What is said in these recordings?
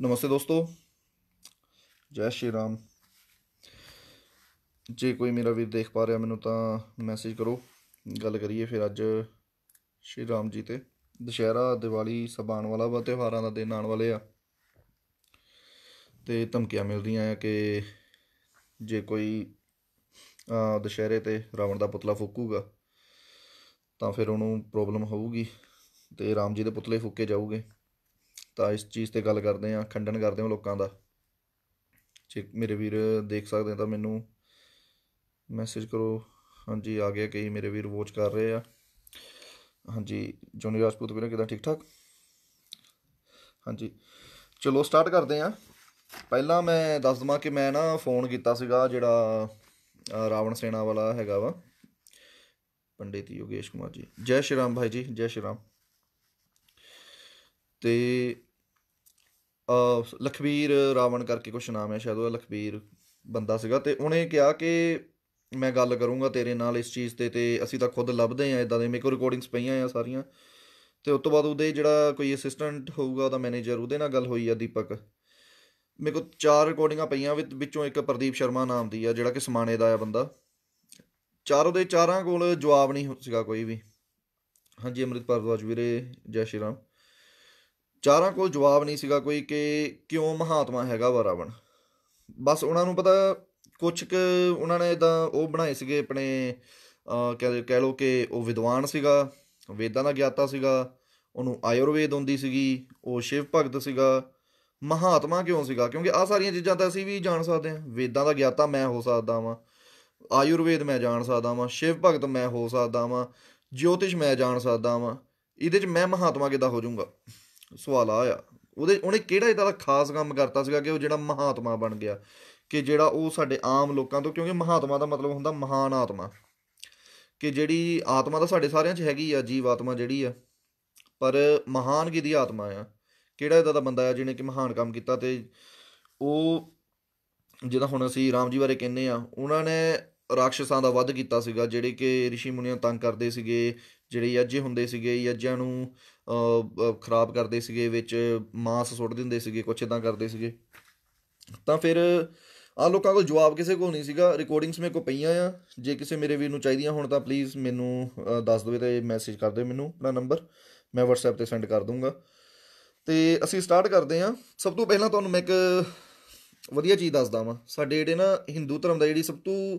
ਨਮਸਤੇ ਦੋਸਤੋ ਜੈ ਸ਼੍ਰੀ ਰਾਮ ਜੇ ਕੋਈ ਮੇਰਾ ਵੀਰ ਦੇਖ ਪਾ ਰਿਹਾ ਮੈਨੂੰ ਤਾਂ ਮੈਸੇਜ ਕਰੋ ਗੱਲ ਕਰੀਏ ਫਿਰ ਅੱਜ ਸ਼੍ਰੀ ਰਾਮ ਜੀ ਤੇ ਦੁਸ਼ਹਿਰਾ ਦੀਵਾਲੀ ਸਭ ਆਉਣ ਵਾਲਾ ਵਾ ਤਿਉਹਾਰਾਂ ਦਾ ਦਿਨ ਆਉਣ ਵਾਲੇ ਆ ਤੇ ਧਮਕੀਆਂ ਮਿਲਦੀਆਂ ਆ ਕਿ ਜੇ ਕੋਈ ਦੁਸ਼ਹਿਰੇ ਤੇ ਰਾਵਣ ਦਾ ਪੁਤਲਾ ਫੂਕੂਗਾ ਤਾਂ ਫਿਰ ਉਹਨੂੰ ਪ੍ਰੋਬਲਮ ਹੋਊਗੀ ਤੇ ਰਾਮ ਜੀ ਦੇ ਪੁਤਲੇ ਫੂਕੇ ਜਾਊਗੇ ਤਾਂ ਇਸ ਚੀਜ਼ ਤੇ ਗੱਲ ਕਰਦੇ ਆ ਖੰਡਨ ਕਰਦੇ ਆ ਲੋਕਾਂ ਦਾ ਜੇ ਮੇਰੇ ਵੀਰ ਦੇਖ ਸਕਦੇ ਤਾਂ ਮੈਨੂੰ ਮੈਸੇਜ ਕਰੋ ਹਾਂਜੀ ਆ ਗਿਆ ਕਈ ਮੇਰੇ ਵੀਰ ਵਾਚ ਕਰ ਰਹੇ ਆ ਹਾਂਜੀ ਜੋਨੀ ਰਾਜਪੂਤ ਵੀਰ ਕਿਦਾਂ ਠੀਕ ਠਾਕ ਹਾਂਜੀ ਚਲੋ ਸਟਾਰਟ ਕਰਦੇ ਆ ਪਹਿਲਾਂ ਮੈਂ ਦੱਸ ਦਵਾਂ ਕਿ ਮੈਂ ਨਾ ਫੋਨ ਕੀਤਾ ਸੀਗਾ ਜਿਹੜਾ ਰਾਵਣ ਸੈਨਾ ਵਾਲਾ ਹੈਗਾ ਵਾ ਪੰਡਿਤ ਯੋਗੇਸ਼ ਕੁਮਾਰ ਜੀ ਜੈ ਸ਼੍ਰੀ ਰਾਮ ਭਾਈ ਜੀ ਜੈ ਸ਼੍ਰੀ ਰਾਮ ਤੇ ਲਖਵੀਰ ਰਾਵਣ ਕਰਕੇ ਕੁਛ ਨਾਮ ਹੈ ਸ਼ਾਇਦ ਉਹ ਲਖਵੀਰ ਬੰਦਾ ਸੀਗਾ ਤੇ ਉਹਨੇ ਕਿਹਾ ਕਿ ਮੈਂ ਗੱਲ ਕਰੂੰਗਾ ਤੇਰੇ ਨਾਲ ਇਸ ਚੀਜ਼ ਤੇ ਤੇ ਅਸੀਂ ਤਾਂ ਖੁਦ ਲੱਭਦੇ ਆ ਇਦਾਂ ਦੇ ਮੇਰੇ ਕੋਲ ਰਿਕਾਰਡਿੰਗਸ ਪਈਆਂ ਆ ਸਾਰੀਆਂ ਤੇ ਉਸ ਤੋਂ ਬਾਅਦ ਉਹਦੇ ਜਿਹੜਾ ਕੋਈ ਅਸਿਸਟੈਂਟ ਹੋਊਗਾ ਉਹਦਾ ਮੈਨੇਜਰ ਉਹਦੇ ਨਾਲ ਗੱਲ ਹੋਈ ਆ ਦੀਪਕ ਮੇਰੇ ਕੋਲ ਚਾਰ ਰਿਕਾਰਡਿੰਗਾਂ ਪਈਆਂ ਵਿੱਚੋਂ ਇੱਕ ਪ੍ਰਦੀਪ ਸ਼ਰਮਾ ਨਾਮ ਦੀ ਆ ਜਿਹੜਾ ਕਿ ਸਮਾਣੇ ਦਾ ਆ ਬੰਦਾ ਚਾਰੋਂ ਦੇ ਚਾਰਾਂ ਕੋਲ ਜਵਾਬ ਨਹੀਂ ਸੀਗਾ ਕੋਈ ਵੀ ਹਾਂਜੀ ਅਮਰਿਤ ਭਾਰਦਵਾਜ ਵੀਰੇ ਜੈ ਸ਼੍ਰੀ ਰਾਮ ਚਾਰਾਂ ਕੋਲ ਜਵਾਬ ਨਹੀਂ ਸੀਗਾ ਕੋਈ ਕਿ ਕਿਉਂ ਮਹਾਤਮਾ ਹੈਗਾ ਵਾ ਰਾਵਣ ਬਸ ਉਹਨਾਂ ਨੂੰ ਪਤਾ ਕੁਝ ਕੁ ਉਹਨਾਂ ਨੇ ਤਾਂ ਉਹ ਬਣਾਏ ਸੀਗੇ ਆਪਣੇ ਕਹਿ ਲੋ ਕਿ ਉਹ ਵਿਦਵਾਨ ਸੀਗਾ ਵੇਦਾਂ ਦਾ ਗਿਆਤਾ ਸੀਗਾ ਉਹਨੂੰ ਆਯੁਰਵੇਦ ਹੁੰਦੀ ਸੀਗੀ ਉਹ ਸ਼ਿਵ ਭਗਤ ਸੀਗਾ ਮਹਾਤਮਾ ਕਿਉਂ ਸੀਗਾ ਕਿਉਂਕਿ ਆ ਸਾਰੀਆਂ ਚੀਜ਼ਾਂ ਤਾਂ ਅਸੀਂ ਵੀ ਜਾਣ ਸਕਦੇ ਹਾਂ ਵੇਦਾਂ ਦਾ ਗਿਆਤਾ ਮੈਂ ਹੋ ਸਕਦਾ ਵਾਂ ਆਯੁਰਵੇਦ ਮੈਂ ਜਾਣ ਸਕਦਾ ਵਾਂ ਸ਼ਿਵ ਭਗਤ ਮੈਂ ਹੋ ਸਕਦਾ ਵਾਂ ਜੋਤਿਸ਼ ਮੈਂ ਜਾਣ ਸਕਦਾ ਵਾਂ ਇਹਦੇ 'ਚ ਮੈਂ ਮਹਾਤਮਾ ਕਿਦਾਂ ਹੋ ਜਾਊਂਗਾ ਸਵਾਲ ਆਇਆ ਉਹਦੇ ਉਹਨੇ ਕਿਹੜਾ ਇਦਾਂ ਦਾ ਖਾਸ ਕੰਮ ਕਰਤਾ ਸੀਗਾ ਕਿ ਉਹ ਜਿਹੜਾ ਮਹਾਤਮਾ ਬਣ ਗਿਆ ਕਿ ਜਿਹੜਾ ਉਹ ਸਾਡੇ ਆਮ ਲੋਕਾਂ ਤੋਂ ਕਿਉਂਕਿ ਮਹਾਤਮਾ ਦਾ ਮਤਲਬ ਹੁੰਦਾ ਮਹਾਨ ਆਤਮਾ ਕਿ ਜਿਹੜੀ ਆਤਮਾ ਤਾਂ ਸਾਡੇ ਸਾਰਿਆਂ 'ਚ ਹੈਗੀ ਆ ਜੀਵ ਆਤਮਾ ਜਿਹੜੀ ਆ ਪਰ ਮਹਾਨ ਕਿਹਦੀ ਆਤਮਾ ਆ ਕਿਹੜਾ ਇਦਾਂ ਦਾ ਬੰਦਾ ਆ ਜਿਹਨੇ ਕਿ ਮਹਾਨ ਕੰਮ ਕੀਤਾ ਤੇ ਉਹ ਜਿਹਦਾ ਹੁਣ ਅਸੀਂ ਰਾਮ ਜੀ ਬਾਰੇ ਕਹਿੰਨੇ ਆ ਉਹਨਾਂ ਨੇ ਰਾਖਸ਼ਾਂ ਦਾ ਵੱਧ ਕੀਤਾ ਸੀਗਾ ਜਿਹੜੇ ਕਿ ਰਿਸ਼ੀ ਮੁਨੀਆਂ ਤੰਗ ਕਰਦੇ ਸੀਗੇ ਜਿਹੜੇ ਯੱਜੇ ਹੁੰਦੇ ਸੀਗੇ ਯੱਜਾਂ ਨੂੰ ਖਰਾਬ ਕਰਦੇ ਸੀਗੇ ਵਿੱਚ ਮਾਸ ਸੁੱਟ ਦਿੰਦੇ ਸੀਗੇ ਕੁਛ ਇਦਾਂ ਕਰਦੇ ਸੀਗੇ ਤਾਂ ਫਿਰ ਆ ਲੋਕਾਂ ਕੋਲ ਜਵਾਬ ਕਿਸੇ ਕੋਲ ਨਹੀਂ ਸੀਗਾ ਰਿਕਾਰਡਿੰਗਸ ਮੇਰੇ ਕੋ ਪਈਆਂ ਆ ਜੇ ਕਿਸੇ ਮੇਰੇ ਵੀਰ ਨੂੰ ਚਾਹੀਦੀਆਂ ਹੋਣ ਤਾਂ ਪਲੀਜ਼ ਮੈਨੂੰ ਦੱਸ ਦਿਓ ਤੇ ਮੈਸੇਜ ਕਰ ਦਿਓ ਮੈਨੂੰ ਆਪਣਾ ਨੰਬਰ ਮੈਂ WhatsApp ਤੇ ਸੈਂਡ ਕਰ ਦੂੰਗਾ ਤੇ ਅਸੀਂ ਸਟਾਰਟ ਕਰਦੇ ਹਾਂ ਸਭ ਤੋਂ ਪਹਿਲਾਂ ਤੁਹਾਨੂੰ ਮੈਂ ਇੱਕ ਵਧੀਆ ਚੀਜ਼ ਦੱਸਦਾ ਵਾਂ ਸਾਡੇ ਜਿਹੜੇ ਨਾ ਹਿੰਦੂ ਧਰਮ ਦਾ ਜਿਹੜੀ ਸਭ ਤੋਂ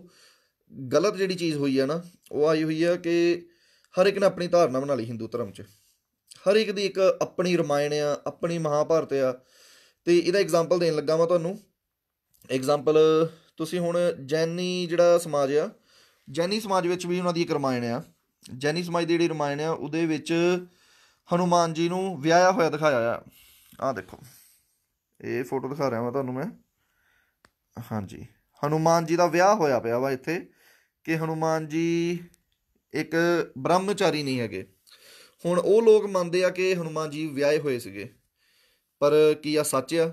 ਗਲਤ ਜਿਹੜੀ ਚੀਜ਼ ਹੋਈ ਹੈ ਨਾ ਉਹ ਆਈ ਹੋਈ ਹੈ ਕਿ ਹਰ ਇੱਕ ਨੇ ਆਪਣੀ ਧਾਰਨਾ ਬਣਾ ਲਈ ਹਿੰਦੂ ਧਰਮ 'ਚ ਹਰ ਇੱਕ ਦੀ ਇੱਕ ਆਪਣੀ ਰਮਾਇਣ ਆ ਆਪਣੀ ਮਹਾਭਾਰਤ ਆ ਤੇ ਇਹਦਾ ਐਗਜ਼ਾਮਪਲ ਦੇਣ ਲੱਗਾ ਮੈਂ ਤੁਹਾਨੂੰ ਐਗਜ਼ਾਮਪਲ ਤੁਸੀਂ ਹੁਣ ਜੈਨੀ ਜਿਹੜਾ ਸਮਾਜ ਆ ਜੈਨੀ ਸਮਾਜ ਵਿੱਚ ਵੀ ਉਹਨਾਂ ਦੀ ਇੱਕ ਰਮਾਇਣ ਆ ਜੈਨੀ ਸਮਾਜ ਦੀ ਜਿਹੜੀ ਰਮਾਇਣ ਆ ਉਹਦੇ ਵਿੱਚ ਹਨੂਮਾਨ ਜੀ ਨੂੰ ਵਿਆਹਿਆ ਹੋਇਆ ਦਿਖਾਇਆ ਆ ਆ ਦੇਖੋ ਇਹ ਫੋਟੋ ਦਿਖਾ ਰਿਹਾ ਮੈਂ ਤੁਹਾਨੂੰ ਮੈਂ ਹਾਂਜੀ ਹਨੂਮਾਨ ਜੀ ਦਾ ਵਿਆਹ ਹੋਇਆ ਪਿਆ ਵਾ ਇੱਥੇ ਕਿ ਹਨੂਮਾਨ ਜੀ ਇੱਕ ਬ੍ਰਹਮਚਾਰੀ ਨਹੀਂ ਹੈਗੇ ਹੁਣ ਉਹ ਲੋਕ ਮੰਨਦੇ ਆ ਕਿ ਹਨੂਮਾਨ ਜੀ ਵਿਆਹੇ ਹੋਏ ਸੀਗੇ ਪਰ ਕੀ ਆ ਸੱਚ ਆ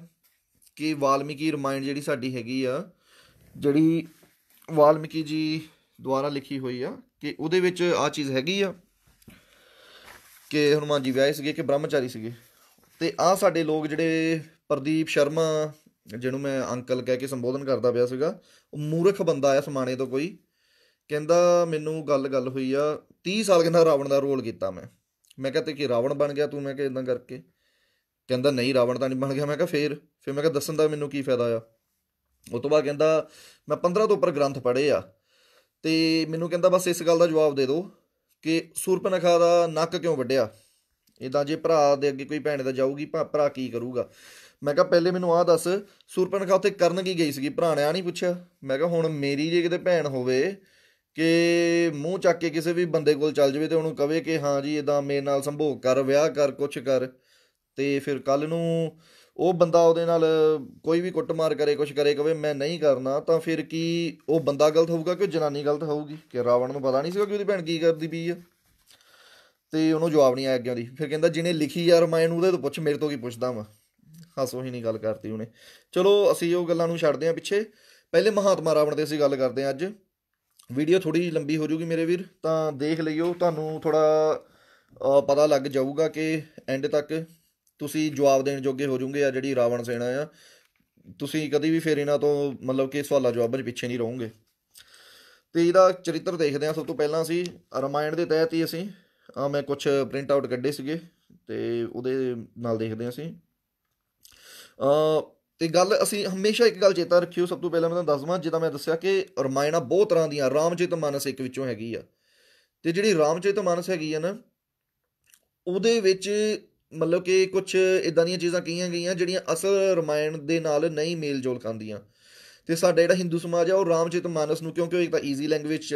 ਕਿ ਵਾਲਮੀਕੀ ਰਮਾਇਣ ਜਿਹੜੀ ਸਾਡੀ ਹੈਗੀ ਆ ਜਿਹੜੀ ਵਾਲਮੀਕੀ ਜੀ ਦੁਆਰਾ ਲਿਖੀ ਹੋਈ ਆ ਕਿ ਉਹਦੇ ਵਿੱਚ ਆ ਚੀਜ਼ ਹੈਗੀ ਆ ਕਿ ਹਨੂਮਾਨ ਜੀ ਵਿਆਹੇ ਸੀਗੇ ਕਿ ਬ੍ਰਹਮਚਾਰੀ ਸੀਗੇ ਤੇ ਆ ਸਾਡੇ ਲੋਕ ਜਿਹੜੇ ਪ੍ਰਦੀਪ ਸ਼ਰਮਾ ਜਿਹਨੂੰ ਮੈਂ ਅੰਕਲ ਕਹਿ ਕੇ ਸੰਬੋਧਨ ਕਰਦਾ ਪਿਆ ਸੀਗਾ ਉਹ ਮੂਰਖ ਬੰਦਾ ਆ ਸਮਾਣੇ ਤੋਂ ਕੋਈ ਕਹਿੰਦਾ ਮੈਨੂੰ ਗੱਲ ਗੱਲ ਹੋਈ ਆ 30 ਸਾਲ ਕਹਿੰਦਾ ਰਾਵਣ ਦਾ ਰੋਲ ਕੀਤਾ ਮੈਂ ਮੈਂ ਕਿਹਾ ਕਿ ਰਾਵਣ ਬਣ ਗਿਆ ਤੂੰ ਮੈਂ ਕਿ ਇਦਾਂ ਕਰਕੇ ਕਹਿੰਦਾ ਨਹੀਂ ਰਾਵਣ ਤਾਂ ਨਹੀਂ ਬਣ ਗਿਆ ਮੈਂ ਕਿਹਾ ਫੇਰ ਫੇਰ ਮੈਂ ਕਿਹਾ ਦੱਸਣ ਦਾ ਮੈਨੂੰ ਕੀ ਫਾਇਦਾ ਆ ਉਸ ਤੋਂ ਬਾਅਦ ਕਹਿੰਦਾ ਮੈਂ 15 ਤੋਂ ਉੱਪਰ ਗ੍ਰੰਥ ਪੜ੍ਹੇ ਆ ਤੇ ਮੈਨੂੰ ਕਹਿੰਦਾ ਬਸ ਇਸ ਗੱਲ ਦਾ ਜਵਾਬ ਦੇ ਦਿਓ ਕਿ ਸੂਰਪਨਖਾ ਦਾ ਨੱਕ ਕਿਉਂ ਵੱਢਿਆ ਇਦਾਂ ਜੇ ਭਰਾ ਦੇ ਅੱਗੇ ਕੋਈ ਭੈਣ ਦਾ ਜਾਊਗੀ ਭਰਾ ਕੀ ਕਰੂਗਾ ਮੈਂ ਕਿਹਾ ਪਹਿਲੇ ਮੈਨੂੰ ਆਹ ਦੱਸ ਸੂਰਪਨਖਾ ਉੱਥੇ ਕਰਨ ਕੀ ਗਈ ਸੀਗੀ ਭਰਾ ਨੇ ਨਹੀਂ ਪੁੱਛਿਆ ਮੈਂ ਕਿਹਾ ਹੁਣ ਮੇਰੀ ਜੇ ਕਿਤੇ ਭੈਣ ਹੋਵੇ ਕਿ ਮੂੰਹ ਚੱਕ ਕੇ ਕਿਸੇ ਵੀ ਬੰਦੇ ਕੋਲ ਚੱਲ ਜਾਵੇ ਤੇ ਉਹਨੂੰ ਕਵੇ ਕਿ ਹਾਂ ਜੀ ਇਦਾਂ ਮੇਰੇ ਨਾਲ ਸੰਭੋਗ ਕਰ ਵਿਆਹ ਕਰ ਕੁਛ ਕਰ ਤੇ ਫਿਰ ਕੱਲ ਨੂੰ ਉਹ ਬੰਦਾ ਉਹਦੇ ਨਾਲ ਕੋਈ ਵੀ ਕੁੱਟਮਾਰ ਕਰੇ ਕੁਛ ਕਰੇ ਕਵੇ ਮੈਂ ਨਹੀਂ ਕਰਨਾ ਤਾਂ ਫਿਰ ਕੀ ਉਹ ਬੰਦਾ ਗਲਤ ਹੋਊਗਾ ਕਿ ਜਨਾਨੀ ਗਲਤ ਹੋਊਗੀ ਕਿ ਰਾਵਣ ਨੂੰ ਪਤਾ ਨਹੀਂ ਸੀਗਾ ਕਿ ਉਹਦੀ ਭੈਣ ਕੀ ਕਰਦੀ ਪਈ ਆ ਤੇ ਉਹਨੂੰ ਜਵਾਬ ਨਹੀਂ ਆਇਆ ਅੱਗੇ ਉਹਦੀ ਫਿਰ ਕਹਿੰਦਾ ਜਿਹਨੇ ਲਿਖੀ ਯਾਰ ਮਾਇਨ ਉਹਦੇ ਤੋਂ ਪੁੱਛ ਮੇਰੇ ਤੋਂ ਕੀ ਪੁੱਛਦਾ ਵਾ ਹਾਸੋ ਹੀ ਨਹੀਂ ਗੱਲ ਕਰਤੀ ਉਹਨੇ ਚਲੋ ਅਸੀਂ ਉਹ ਗੱਲਾਂ ਨੂੰ ਛੱਡਦੇ ਆ ਪਿੱਛੇ ਪਹਿਲੇ ਮਹਾਤਮਾ ਰਾਵਣ ਤੇ ਅਸੀਂ ਗੱਲ ਕਰਦੇ ਆ ਅੱਜ ਵੀਡੀਓ ਥੋੜੀ ਲੰਬੀ ਹੋ ਜੂਗੀ ਮੇਰੇ ਵੀਰ ਤਾਂ ਦੇਖ ਲਈਓ ਤੁਹਾਨੂੰ ਥੋੜਾ ਪਤਾ ਲੱਗ ਜਾਊਗਾ ਕਿ ਐਂਡ ਤੱਕ ਤੁਸੀਂ ਜਵਾਬ ਦੇਣ ਜੋਗੇ ਹੋ ਜਾਓਗੇ ਆ ਜਿਹੜੀ ਰਾਵਣ ਸੈਨਾ ਆ ਤੁਸੀਂ ਕਦੀ ਵੀ ਫੇਰ ਇਹਨਾਂ ਤੋਂ ਮਤਲਬ ਕਿ ਸਵਾਲਾਂ ਜਵਾਬਾਂ 'ਚ ਪਿੱਛੇ ਨਹੀਂ ਰਹੋਗੇ ਤੇ ਇਹਦਾ ਚਰਿੱਤਰ ਦੇਖਦੇ ਆ ਸਭ ਤੋਂ ਪਹਿਲਾਂ ਅਸੀਂ ਰਮਾਇਣ ਦੇ ਤਹਿਤ ਹੀ ਅਸੀਂ ਆ ਮੈਂ ਕੁਝ ਪ੍ਰਿੰਟ ਆਊਟ ਕੱਢੇ ਸੀਗੇ ਤੇ ਉਹਦੇ ਨਾਲ ਦੇਖਦੇ ਆ ਅਸੀਂ ਅ ਤੇ ਗੱਲ ਅਸੀਂ ਹਮੇਸ਼ਾ ਇੱਕ ਗੱਲ ਚੇਤਾ ਰੱਖਿਓ ਸਭ ਤੋਂ ਪਹਿਲਾਂ ਮੈਂ ਤੁਹਾਨੂੰ ਦੱਸ ਦਵਾਂ ਜਿੱਦਾਂ ਮੈਂ ਦੱਸਿਆ ਕਿ ਰਮਾਇਣਾ ਬਹੁਤ ਤਰ੍ਹਾਂ ਦੀਆਂ ਰਾਮਚੇਤ ਮਾਨਸ ਇੱਕ ਵਿੱਚੋਂ ਹੈਗੀ ਆ ਤੇ ਜਿਹੜੀ ਰਾਮਚੇਤ ਮਾਨਸ ਹੈਗੀ ਆ ਨਾ ਉਹਦੇ ਵਿੱਚ ਮਤਲਬ ਕਿ ਕੁਝ ਇਦਾਂ ਦੀਆਂ ਚੀਜ਼ਾਂ ਕਹੀਆਂ ਗਈਆਂ ਜਿਹੜੀਆਂ ਅਸਲ ਰਮਾਇਣ ਦੇ ਨਾਲ ਨਹੀਂ ਮੇਲ ਜੋਲ ਖਾਂਦੀਆਂ ਤੇ ਸਾਡਾ ਜਿਹੜਾ ਹਿੰਦੂ ਸਮਾਜ ਆ ਉਹ ਰਾਮਚੇਤ ਮਾਨਸ ਨੂੰ ਕਿਉਂਕਿ ਉਹ ਇੱਕ ਤਾਂ ਈਜ਼ੀ ਲੈਂਗੁਏਜ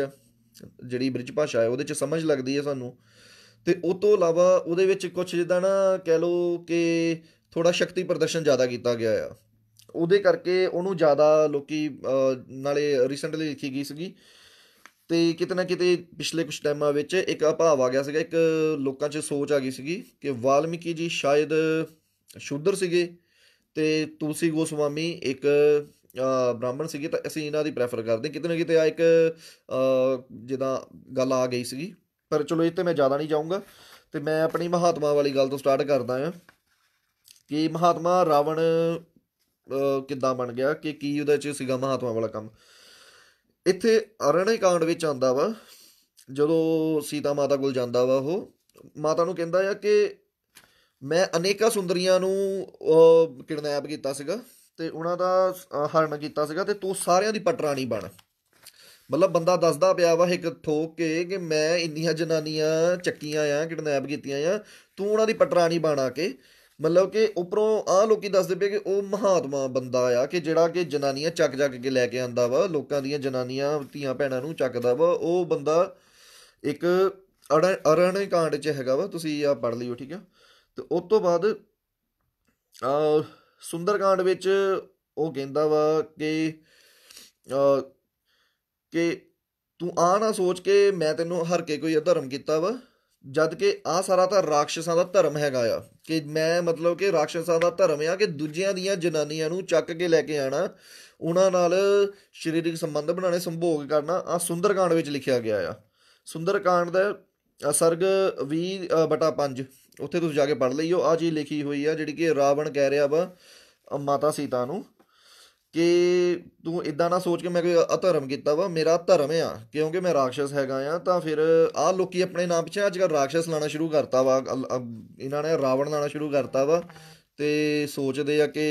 ਜਿਹੜੀ ਬ੍ਰਿਜ ਭਾਸ਼ਾ ਹੈ ਉਹਦੇ ਚ ਸਮਝ ਲੱਗਦੀ ਹੈ ਸਾਨੂੰ ਤੇ ਉਹ ਤੋਂ ਇਲਾਵਾ ਉਹਦੇ ਵਿੱਚ ਕੁਝ ਜਿੱਦਾਂ ਨਾ ਕਹਿ ਲੋ ਕਿ ਥੋੜਾ ਸ਼ਕਤੀ ਪ੍ਰਦਰਸ਼ਨ ਜ਼ਿਆਦਾ ਕੀਤਾ ਗਿਆ ਆ ਉਹਦੇ ਕਰਕੇ ਉਹਨੂੰ ਜ਼ਿਆਦਾ ਲੋਕੀ ਨਾਲੇ ਰੀਸੈਂਟਲੀ ਲਿਖੀ ਗਈ ਸੀਗੀ ਤੇ ਕਿਤੇ ਨਾ ਕਿਤੇ ਪਿਛਲੇ ਕੁਝ ਟਾਈਮਾਂ ਵਿੱਚ ਇੱਕ ਭਾਵ ਆ ਗਿਆ ਸੀਗਾ ਇੱਕ ਲੋਕਾਂ 'ਚ ਸੋਚ ਆ ਗਈ ਸੀਗੀ ਕਿ ਵਾਲਮੀਕੀ ਜੀ ਸ਼ਾਇਦ ਸ਼ੁੱਧਰ ਸੀਗੇ ਤੇ ਤੁਸੀਂ ਗੋਸਵਾਮੀ ਇੱਕ ਬ੍ਰਾਹਮਣ ਸੀਗੇ ਤਾਂ ਅਸੀਂ ਇਹਨਾਂ ਦੀ ਪ੍ਰੈਫਰ ਕਰਦੇ ਕਿਤੇ ਨਾ ਕਿਤੇ ਆ ਇੱਕ ਜਿਹਦਾ ਗੱਲ ਆ ਗਈ ਸੀਗੀ ਪਰ ਚਲੋ ਇਹ ਤੇ ਮੈਂ ਜ਼ਿਆਦਾ ਨਹੀਂ ਜਾਊਂਗਾ ਤੇ ਮੈਂ ਆਪਣੀ ਮਹਾਤਮਾ ਵਾਲੀ ਗੱਲ ਤੋਂ ਸਟਾਰਟ ਕਰਦਾ ਆ ਕਿ ਮਹਾਤਮਾ ਰਾਵਣ ਕਿੱਦਾਂ ਬਣ ਗਿਆ ਕਿ ਕੀ ਉਹਦੇ 'ਚ ਸੀਗਾ ਮਹਾਤਮਾ ਵਾਲਾ ਕੰਮ ਇੱਥੇ ਅਰਣੇ ਕਾਂਡ ਵਿੱਚ ਆਉਂਦਾ ਵਾ ਜਦੋਂ ਸੀਤਾ ਮਾਤਾ ਕੋਲ ਜਾਂਦਾ ਵਾ ਉਹ ਮਾਤਾ ਨੂੰ ਕਹਿੰਦਾ ਆ ਕਿ ਮੈਂ ਅਨੇਕਾਂ ਸੁੰਦਰੀਆਂ ਨੂੰ ਕਿਡਨੈਪ ਕੀਤਾ ਸੀਗਾ ਤੇ ਉਹਨਾਂ ਦਾ ਹਰਨ ਕੀਤਾ ਸੀਗਾ ਤੇ ਤੂੰ ਸਾਰਿਆਂ ਦੀ ਪਟਰਾਣੀ ਬਣ ਮਤਲਬ ਬੰਦਾ ਦੱਸਦਾ ਪਿਆ ਵਾ ਇੱਕ ਠੋਕ ਕੇ ਕਿ ਮੈਂ ਇੰਨੀਆਂ ਜਨਾਨੀਆਂ ਚੱਕੀਆਂ ਆ ਕਿਡਨੈਪ ਕੀਤੀਆਂ ਆ ਤੂੰ ਉਹਨਾਂ ਦੀ ਪਟਰਾਣੀ ਬਣਾ ਕੇ ਮਤਲਬ ਕਿ ਉਪਰੋਂ ਆ ਲੋਕੀ ਦੱਸਦੇ ਪਏ ਕਿ ਉਹ ਮਹਾਤਮਾ ਬੰਦਾ ਆ ਕਿ ਜਿਹੜਾ ਕਿ ਜਨਾਨੀਆਂ ਚੱਕ ਚੱਕ ਕੇ ਲੈ ਕੇ ਆਂਦਾ ਵਾ ਲੋਕਾਂ ਦੀਆਂ ਜਨਾਨੀਆਂ ਧੀਆਂ ਭੈਣਾਂ ਨੂੰ ਚੱਕਦਾ ਵਾ ਉਹ ਬੰਦਾ ਇੱਕ ਅਰਣ ਕਾਂਡ 'ਚ ਹੈਗਾ ਵਾ ਤੁਸੀਂ ਆ ਪੜ ਲਿਓ ਠੀਕ ਆ ਤੇ ਉਸ ਤੋਂ ਬਾਅਦ ਆ ਸੁੰਦਰ ਕਾਂਡ ਵਿੱਚ ਉਹ ਕਹਿੰਦਾ ਵਾ ਕਿ ਕਿ ਤੂੰ ਆ ਨਾ ਸੋਚ ਕੇ ਮੈਂ ਤੈਨੂੰ ਹਰ ਕੇ ਕੋਈ ਅਧਰਮ ਕੀਤਾ ਵਾ ਜਦ ਕਿ ਆ ਸਾਰਾ ਤਾਂ ਰਾਖਸ਼ਾਂ ਦਾ ਧਰਮ ਹੈਗਾ ਆ ਕਿ ਮੈਂ ਮਤਲਬ ਕਿ ਰਾਖਸ਼ਾਂ ਦਾ ਧਰਮ ਆ ਕਿ ਦੂਜਿਆਂ ਦੀਆਂ ਜਨਾਨੀਆਂ ਨੂੰ ਚੱਕ ਕੇ ਲੈ ਕੇ ਆਣਾ ਉਹਨਾਂ ਨਾਲ ਸਰੀਰਕ ਸੰਬੰਧ ਬਣਾਣੇ ਸੰਭੋਗ ਕਰਨਾ ਆ ਸੁੰਦਰਕਾਂਡ ਵਿੱਚ ਲਿਖਿਆ ਗਿਆ ਆ ਸੁੰਦਰਕਾਂਡ ਦਾ ਸਰਗ 20 ਬਟਾ 5 ਉੱਥੇ ਤੁਸੀਂ ਜਾ ਕੇ ਪੜ੍ਹ ਲਈਓ ਆ ਜੀ ਲਿਖੀ ਹੋਈ ਆ ਜਿਹੜੀ ਕਿ ਰਾਵਣ ਕਹਿ ਰਿਹਾ ਵਾ ਮਾਤਾ ਸੀਤਾ ਨੂੰ ਕਿ ਤੂੰ ਇਦਾਂ ਨਾ ਸੋਚ ਕੇ ਮੈਂ ਕੋਈ ਅਧਰਮ ਕੀਤਾ ਵਾ ਮੇਰਾ ਧਰਮ ਆ ਕਿਉਂਕਿ ਮੈਂ ਰਾਖਸ਼ਸ ਹੈਗਾ ਆ ਤਾਂ ਫਿਰ ਆਹ ਲੋਕੀ ਆਪਣੇ ਨਾਮ ਪਿੱਛੇ ਅੱਜ ਕੱਲ ਰਾਖਸ਼ਸ ਲਾਣਾ ਸ਼ੁਰੂ ਕਰਤਾ ਵਾ ਇਹਨਾਂ ਨੇ ਰਾਵਣ ਲਾਣਾ ਸ਼ੁਰੂ ਕਰਤਾ ਵਾ ਤੇ ਸੋਚਦੇ ਆ ਕਿ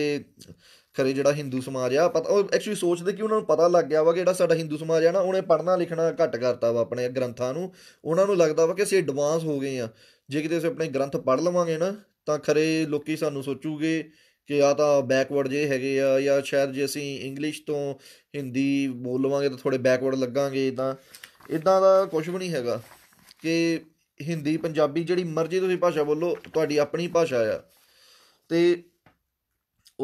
ਖਰੇ ਜਿਹੜਾ ਹਿੰਦੂ ਸਮਾਜ ਆ ਪਤਾ ਉਹ ਐਕਚੁਅਲੀ ਸੋਚਦੇ ਕਿ ਉਹਨਾਂ ਨੂੰ ਪਤਾ ਲੱਗ ਗਿਆ ਵਾ ਕਿ ਜਿਹੜਾ ਸਾਡਾ ਹਿੰਦੂ ਸਮਾਜ ਆ ਨਾ ਉਹਨੇ ਪੜਨਾ ਲਿਖਣਾ ਘੱਟ ਕਰਤਾ ਵਾ ਆਪਣੇ ਗ੍ਰੰਥਾਂ ਨੂੰ ਉਹਨਾਂ ਨੂੰ ਲੱਗਦਾ ਵਾ ਕਿ ਅਸੀਂ ਐਡਵਾਂਸ ਹੋ ਗਏ ਆ ਜੇ ਕਿਤੇ ਅਸੀਂ ਆਪਣੇ ਗ੍ਰੰਥ ਪੜ ਲਵਾਂਗੇ ਨਾ ਤਾਂ ਖਰੇ ਲੋਕੀ ਸਾਨੂੰ ਸੋਚੂਗੇ ਕਿ ਆ ਤਾਂ ਬੈਕਵਰਡ ਜੇ ਹੈਗੇ ਆ ਜਾਂ ਸ਼ਾਇਦ ਜੇ ਅਸੀਂ ਇੰਗਲਿਸ਼ ਤੋਂ ਹਿੰਦੀ ਬੋਲ ਲਵਾਂਗੇ ਤਾਂ ਥੋੜੇ ਬੈਕਵਰਡ ਲੱਗਾਂਗੇ ਇਦਾਂ ਇਦਾਂ ਦਾ ਕੁਝ ਵੀ ਨਹੀਂ ਹੈਗਾ ਕਿ ਹਿੰਦੀ ਪੰਜਾਬੀ ਜਿਹੜੀ ਮਰਜ਼ੀ ਤੁਸੀਂ ਭਾਸ਼ਾ ਬੋਲੋ ਤੁਹਾਡੀ ਆਪਣੀ ਭਾਸ਼ਾ ਆ ਤੇ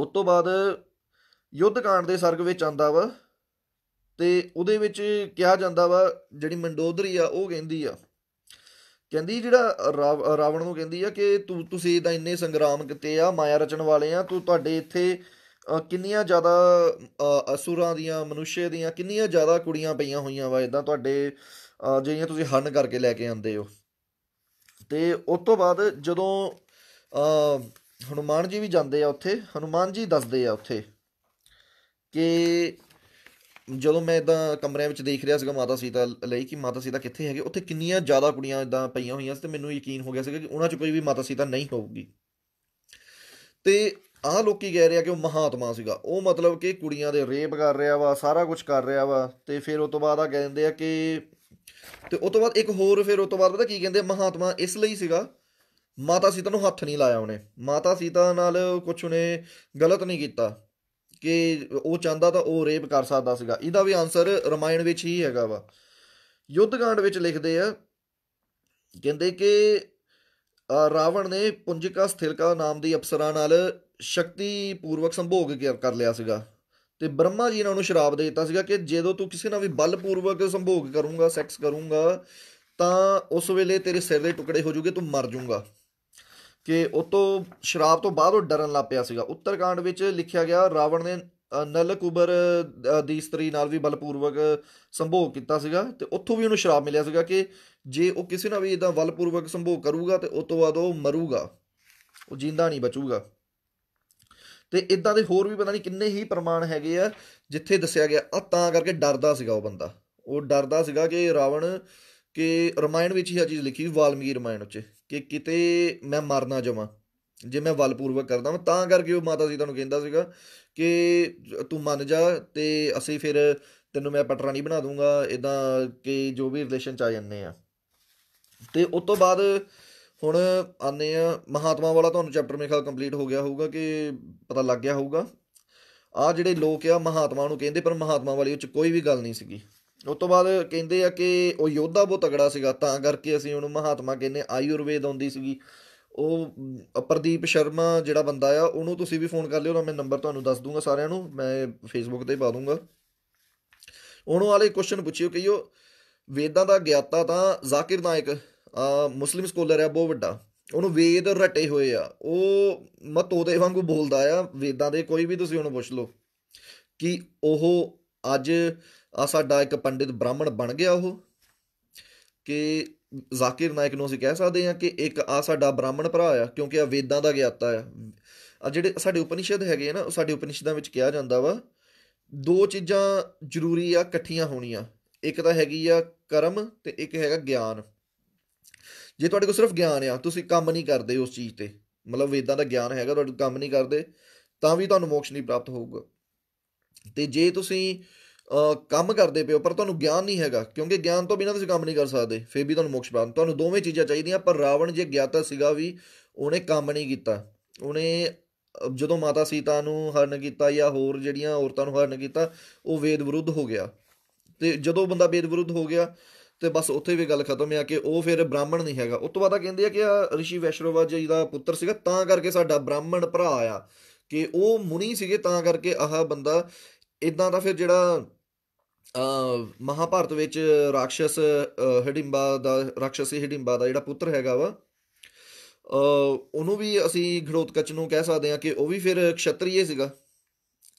ਉਸ ਤੋਂ ਬਾਅਦ ਯੁੱਧ ਕਾਂਡ ਦੇ ਸਰਗ ਵਿੱਚ ਆਂਦਾ ਵਾ ਤੇ ਉਹਦੇ ਵਿੱਚ ਕਿਹਾ ਜਾਂਦਾ ਵਾ ਜਿਹੜੀ ਮੰਡੋਦਰੀ ਆ ਉਹ ਕਹਿੰਦੀ ਆ ਕਹਿੰਦੀ ਜਿਹੜਾ ਰਾਵਣ ਨੂੰ ਕਹਿੰਦੀ ਆ ਕਿ ਤੂੰ ਤੁਸੀਂ ਤਾਂ ਇੰਨੇ ਸੰਗਰਾਮ ਕੀਤੇ ਆ ਮਾਇਆ ਰਚਣ ਵਾਲੇ ਆ ਤੂੰ ਤੁਹਾਡੇ ਇੱਥੇ ਕਿੰਨੀਆਂ ਜ਼ਿਆਦਾ ਅਸੂਰਾਂ ਦੀਆਂ ਮਨੁਸ਼ਯ ਦੀਆਂ ਕਿੰਨੀਆਂ ਜ਼ਿਆਦਾ ਕੁੜੀਆਂ ਪਈਆਂ ਹੋਈਆਂ ਵਾ ਇਦਾਂ ਤੁਹਾਡੇ ਜਿਹੜੀਆਂ ਤੁਸੀਂ ਹਰਨ ਕਰਕੇ ਲੈ ਕੇ ਆਂਦੇ ਹੋ ਤੇ ਉਸ ਤੋਂ ਬਾਅਦ ਜਦੋਂ ਹਨੂਮਾਨ ਜੀ ਵੀ ਜਾਂਦੇ ਆ ਉੱਥੇ ਹਨੂਮਾਨ ਜੀ ਦੱਸਦੇ ਆ ਉੱਥੇ ਕਿ ਜਦੋਂ ਮੈਂ ਇਦਾਂ ਕਮਰਿਆਂ ਵਿੱਚ ਦੇਖ ਰਿਹਾ ਸੀਗਾ ਮਾਤਾ ਸੀਤਾ ਲਈ ਕਿ ਮਾਤਾ ਸੀਤਾ ਕਿੱਥੇ ਹੈਗੇ ਉੱਥੇ ਕਿੰਨੀਆਂ ਜ਼ਿਆਦਾ ਕੁੜੀਆਂ ਇਦਾਂ ਪਈਆਂ ਹੋਈਆਂ ਸੀ ਤੇ ਮੈਨੂੰ ਯਕੀਨ ਹੋ ਗਿਆ ਸੀਗਾ ਕਿ ਉਹਨਾਂ 'ਚ ਕੋਈ ਵੀ ਮਾਤਾ ਸੀਤਾ ਨਹੀਂ ਹੋਊਗੀ ਤੇ ਆਹ ਲੋਕੀ ਕਹਿ ਰਿਹਾ ਕਿ ਉਹ ਮਹਾਤਮਾ ਸੀਗਾ ਉਹ ਮਤਲਬ ਕਿ ਕੁੜੀਆਂ ਦੇ ਰੇਪ ਕਰ ਰਿਹਾ ਵਾ ਸਾਰਾ ਕੁਝ ਕਰ ਰਿਹਾ ਵਾ ਤੇ ਫਿਰ ਉਸ ਤੋਂ ਬਾਅਦ ਆ ਕਹਿੰਦੇ ਆ ਕਿ ਤੇ ਉਸ ਤੋਂ ਬਾਅਦ ਇੱਕ ਹੋਰ ਫਿਰ ਉਸ ਤੋਂ ਬਾਅਦ ਪਤਾ ਕੀ ਕਹਿੰਦੇ ਮਹਾਤਮਾ ਇਸ ਲਈ ਸੀਗਾ ਮਾਤਾ ਸੀਤਾ ਨੂੰ ਹੱਥ ਨਹੀਂ ਲਾਇਆ ਉਹਨੇ ਮਾਤਾ ਸੀਤਾ ਨਾਲ ਕੁਝ ਉਹਨੇ ਗਲਤ ਨਹੀਂ ਕੀਤਾ ਕਿ ਉਹ ਚਾਹੁੰਦਾ ਤਾਂ ਉਹ ਰੇਪ ਕਰ ਸਕਦਾ ਸੀਗਾ ਇਹਦਾ ਵੀ ਆਨਸਰ ਰਮਾਇਣ ਵਿੱਚ ਹੀ ਹੈਗਾ ਵਾ ਯੁੱਧਕਾਂਡ ਵਿੱਚ ਲਿਖਦੇ ਆ ਕਹਿੰਦੇ ਕਿ ਰਾਵਣ ਨੇ ਪੁੰਜਿਕਾ ਸਥਿਲਕਾ ਨਾਮ ਦੀ ਅਪਸਰਾ ਨਾਲ ਸ਼ਕਤੀ ਪੂਰਵਕ ਸੰਭੋਗ ਕਰ ਲਿਆ ਸੀਗਾ ਤੇ ਬ੍ਰਹਮਾ ਜੀ ਨੇ ਉਹਨੂੰ ਸ਼ਰਾਪ ਦੇ ਦਿੱਤਾ ਸੀਗਾ ਕਿ ਜਦੋਂ ਤੂੰ ਕਿਸੇ ਨਾਲ ਵੀ ਪੂਰਵਕ ਸੰਭੋਗ ਕਰੂੰਗਾ ਸੈਕਸ ਕਰੂੰਗਾ ਤਾਂ ਉਸ ਵੇਲੇ ਤੇਰੇ ਸਿਰ ਦੇ ਟੁਕੜੇ ਹੋ ਜੂਗੇ ਤੂੰ ਮਰ ਜਾਊਗਾ ਕਿ ਉਹ ਤੋਂ ਸ਼ਰਾਬ ਤੋਂ ਬਾਅਦ ਉਹ ਡਰਨ ਲੱਗ ਪਿਆ ਸੀਗਾ ਉੱਤਰਕਾਂਡ ਵਿੱਚ ਲਿਖਿਆ ਗਿਆ ਰਾਵਣ ਨੇ ਨਲਕੁਬਰ ਦੀ ਇਸਤਰੀ ਨਾਲ ਵੀ ਬਲਪੂਰਵਕ ਸੰਭੋਗ ਕੀਤਾ ਸੀਗਾ ਤੇ ਉੱਥੋਂ ਵੀ ਉਹਨੂੰ ਸ਼ਰਾਬ ਮਿਲਿਆ ਸੀਗਾ ਕਿ ਜੇ ਉਹ ਕਿਸੇ ਨਾਲ ਵੀ ਇਦਾਂ ਬਲਪੂਰਵਕ ਸੰਭੋਗ ਕਰੂਗਾ ਤੇ ਉਸ ਤੋਂ ਬਾਅਦ ਉਹ ਮਰੂਗਾ ਉਹ ਜਿੰਦਾ ਨਹੀਂ ਬਚੂਗਾ ਤੇ ਇਦਾਂ ਦੇ ਹੋਰ ਵੀ ਪਤਾ ਨਹੀਂ ਕਿੰਨੇ ਹੀ ਪ੍ਰਮਾਣ ਹੈਗੇ ਆ ਜਿੱਥੇ ਦੱਸਿਆ ਗਿਆ ਆ ਤਾਂ ਕਰਕੇ ਡਰਦਾ ਸੀਗਾ ਉਹ ਬੰਦਾ ਉਹ ਡਰਦਾ ਸੀਗਾ ਕਿ ਰਾਵਣ ਕਿ ਰਮਾਇਣ ਵਿੱਚ ਹੀ ਆ ਚੀਜ਼ ਲਿਖੀ ਵਾਲਮੀਕੀ ਰਮਾਇਣ ਵਿੱਚ ਕਿ ਕਿਤੇ ਮੈਂ ਮਰ ਨਾ ਜਾਵਾਂ ਜੇ ਮੈਂ ਵਲਪੂਰਵਕ ਕਰਦਾ ਹਾਂ ਤਾਂ ਕਰਕੇ ਉਹ ਮਾਤਾ ਸੀਤਾ ਨੂੰ ਕਹਿੰਦਾ ਸੀਗਾ ਕਿ ਤੂੰ ਮੰਨ ਜਾ ਤੇ ਅਸੀਂ ਫਿਰ ਤੈਨੂੰ ਮੈਂ ਪਟਰਾਣੀ ਬਣਾ ਦੂੰਗਾ ਇਦਾਂ ਕਿ ਜੋ ਵੀ ਰਿਲੇਸ਼ਨ ਚ ਆ ਜਾਂਦੇ ਆ ਤੇ ਉਸ ਤੋਂ ਬਾਅਦ ਹੁਣ ਆਨੇ ਆ ਮਹਾਤਮਾ ਵਾਲਾ ਤੁਹਾਨੂੰ ਚੈਪਟਰ ਮੇਰੇ ਖਿਆਲ ਕੰਪਲੀਟ ਹੋ ਗਿਆ ਹੋਊਗਾ ਕਿ ਪਤਾ ਲੱਗ ਗਿਆ ਹੋਊਗਾ ਆ ਜਿਹੜੇ ਲੋਕ ਆ ਮਹਾਤਮਾ ਨੂੰ ਕਹਿੰਦੇ ਪਰ ਮਹਾਤਮਾ ਵਾਲੀ ਵਿੱਚ ਕੋਈ ਵੀ ਗੱਲ ਨਹੀਂ ਸੀਗੀ ਉਸ ਤੋਂ ਬਾਅਦ ਕਹਿੰਦੇ ਆ ਕਿ ਉਹ ਯੋਧਾ ਬਹੁਤ ਤਗੜਾ ਸੀਗਾ ਤਾਂ ਕਰਕੇ ਅਸੀਂ ਉਹਨੂੰ ਮਹਾਤਮਾ ਕਹਿੰਦੇ ਆਯੁਰਵੇਦ ਆਉਂਦੀ ਸੀਗੀ ਉਹ ਪ੍ਰਦੀਪ ਸ਼ਰਮਾ ਜਿਹੜਾ ਬੰਦਾ ਆ ਉਹਨੂੰ ਤੁਸੀਂ ਵੀ ਫੋਨ ਕਰ ਲਿਓ ਨਾ ਮੈਂ ਨੰਬਰ ਤੁਹਾਨੂੰ ਦੱਸ ਦੂੰਗਾ ਸਾਰਿਆਂ ਨੂੰ ਮੈਂ ਫੇਸਬੁੱਕ ਤੇ ਪਾ ਦੂੰਗਾ ਉਹਨੂੰ ਵਾਲੇ ਕੁਐਸਚਨ ਪੁੱਛਿਓ ਕਈਓ ਵੇਦਾਂ ਦਾ ਗਿਆਤਾ ਤਾਂ ਜ਼ਾਕਿਰ ਨਾਇਕ ਆ ਮੁਸਲਿਮ ਸਕਾਲਰ ਆ ਬਹੁਤ ਵੱਡਾ ਉਹਨੂੰ ਵੇਦ ਰਟੇ ਹੋਏ ਆ ਉਹ ਮਤੋ ਦੇ ਵਾਂਗੂ ਬੋਲਦਾ ਆ ਵੇਦਾਂ ਦੇ ਕੋਈ ਵੀ ਤੁਸੀਂ ਉਹਨੂੰ ਪੁੱਛ ਲਓ ਕਿ ਉਹ ਅੱਜ ਆ ਸਾਡਾ ਇੱਕ ਪੰਡਿਤ ਬ੍ਰਾਹਮਣ ਬਣ ਗਿਆ ਉਹ ਕਿ ਜ਼ਾਕਿਰ ਨਾਇਕ ਨੂੰ ਅਸੀਂ ਕਹਿ ਸਕਦੇ ਹਾਂ ਕਿ ਇੱਕ ਆ ਸਾਡਾ ਬ੍ਰਾਹਮਣ ਭਰਾ ਆ ਕਿਉਂਕਿ ਆ ਵੇਦਾਂ ਦਾ ਗਿਆਤਾ ਆ ਆ ਜਿਹੜੇ ਸਾਡੇ ਉਪਨਿਸ਼ਦ ਹੈਗੇ ਆ ਨਾ ਸਾਡੇ ਉਪਨਿਸ਼ਦਾਂ ਵਿੱਚ ਕਿਹਾ ਜਾਂਦਾ ਵਾ ਦੋ ਚੀਜ਼ਾਂ ਜ਼ਰੂਰੀ ਆ ਇਕੱਠੀਆਂ ਹੋਣੀਆਂ ਇੱਕ ਤਾਂ ਹੈਗੀ ਆ ਕਰਮ ਤੇ ਇੱਕ ਹੈਗਾ ਗਿਆਨ ਜੇ ਤੁਹਾਡੇ ਕੋਲ ਸਿਰਫ ਗਿਆਨ ਆ ਤੁਸੀਂ ਕੰਮ ਨਹੀਂ ਕਰਦੇ ਉਸ ਚੀਜ਼ ਤੇ ਮਤਲਬ ਵੇਦਾਂ ਦਾ ਗਿਆਨ ਹੈਗਾ ਤੁਹਾਡੇ ਕੰਮ ਨਹੀਂ ਕਰਦੇ ਤਾਂ ਵੀ ਤੁਹਾਨੂੰ ਮੋਕਸ਼ ਨਹੀਂ ਪ੍ਰਾਪਤ ਹੋਊਗਾ ਤੇ ਜੇ ਤੁਸੀਂ ਕੰਮ ਕਰਦੇ ਪਿਓ ਪਰ ਤੁਹਾਨੂੰ ਗਿਆਨ ਨਹੀਂ ਹੈਗਾ ਕਿਉਂਕਿ ਗਿਆਨ ਤੋਂ ਬਿਨਾਂ ਤੁਸੀਂ ਕੰਮ ਨਹੀਂ ਕਰ ਸਕਦੇ ਫੇਰ ਵੀ ਤੁਹਾਨੂੰ ਮੋਕਸ਼ ਪ੍ਰਾਪਤ ਤੁਹਾਨੂੰ ਦੋਵੇਂ ਚੀਜ਼ਾਂ ਚਾਹੀਦੀਆਂ ਪਰ ਰਾਵਣ ਜੇ ਗਿਆਤਾ ਸੀਗਾ ਵੀ ਉਹਨੇ ਕੰਮ ਨਹੀਂ ਕੀਤਾ ਉਹਨੇ ਜਦੋਂ ਮਾਤਾ ਸੀਤਾ ਨੂੰ ਹਰਨ ਕੀਤਾ ਜਾਂ ਹੋਰ ਜਿਹੜੀਆਂ ਔਰਤਾਂ ਨੂੰ ਹਰਨ ਕੀਤਾ ਉਹ ਵੇਦ ਵਿਰੁੱਧ ਹੋ ਗਿਆ ਤੇ ਜਦੋਂ ਬੰਦਾ ਵੇਦ ਵਿਰੁੱਧ ਹੋ ਗਿਆ ਤੇ ਬਸ ਉੱਥੇ ਵੀ ਗੱਲ ਖਤਮ ਹੈ ਕਿ ਉਹ ਫਿਰ ਬ੍ਰਾਹਮਣ ਨਹੀਂ ਹੈਗਾ ਉਸ ਤੋਂ ਬਾਅਦ ਕਹਿੰਦੇ ਆ ਕਿ ਆ ਰਿਸ਼ੀ ਵੈਸ਼ਰਵਾਜ ਜੀ ਦਾ ਪੁੱਤਰ ਸੀਗਾ ਤਾਂ ਕਰਕੇ ਸਾਡਾ ਬ੍ਰਾਹਮਣ ਭਰਾ ਆ ਕਿ ਉਹ ਮੁਨੀ ਸੀਗੇ ਤਾਂ ਕਰਕੇ ਆਹ ਬੰਦਾ ਇਦਾਂ ਦਾ ਫਿਰ ਜਿਹੜਾ ਮਹਾਭਾਰਤ ਵਿੱਚ ਰਾਖਸ਼ਸ ਹਿਡਿੰਬਾ ਦਾ ਰਾਖਸ਼ਸੀ ਹਿਡਿੰਬਾ ਦਾ ਜਿਹੜਾ ਪੁੱਤਰ ਹੈਗਾ ਵਾ ਉਹਨੂੰ ਵੀ ਅਸੀਂ ਘੜੋਤਕਚ ਨੂੰ ਕਹਿ ਸਕਦੇ ਹਾਂ ਕਿ ਉਹ ਵੀ ਫਿਰ ਖਸ਼ਤਰੀਏ ਸੀਗਾ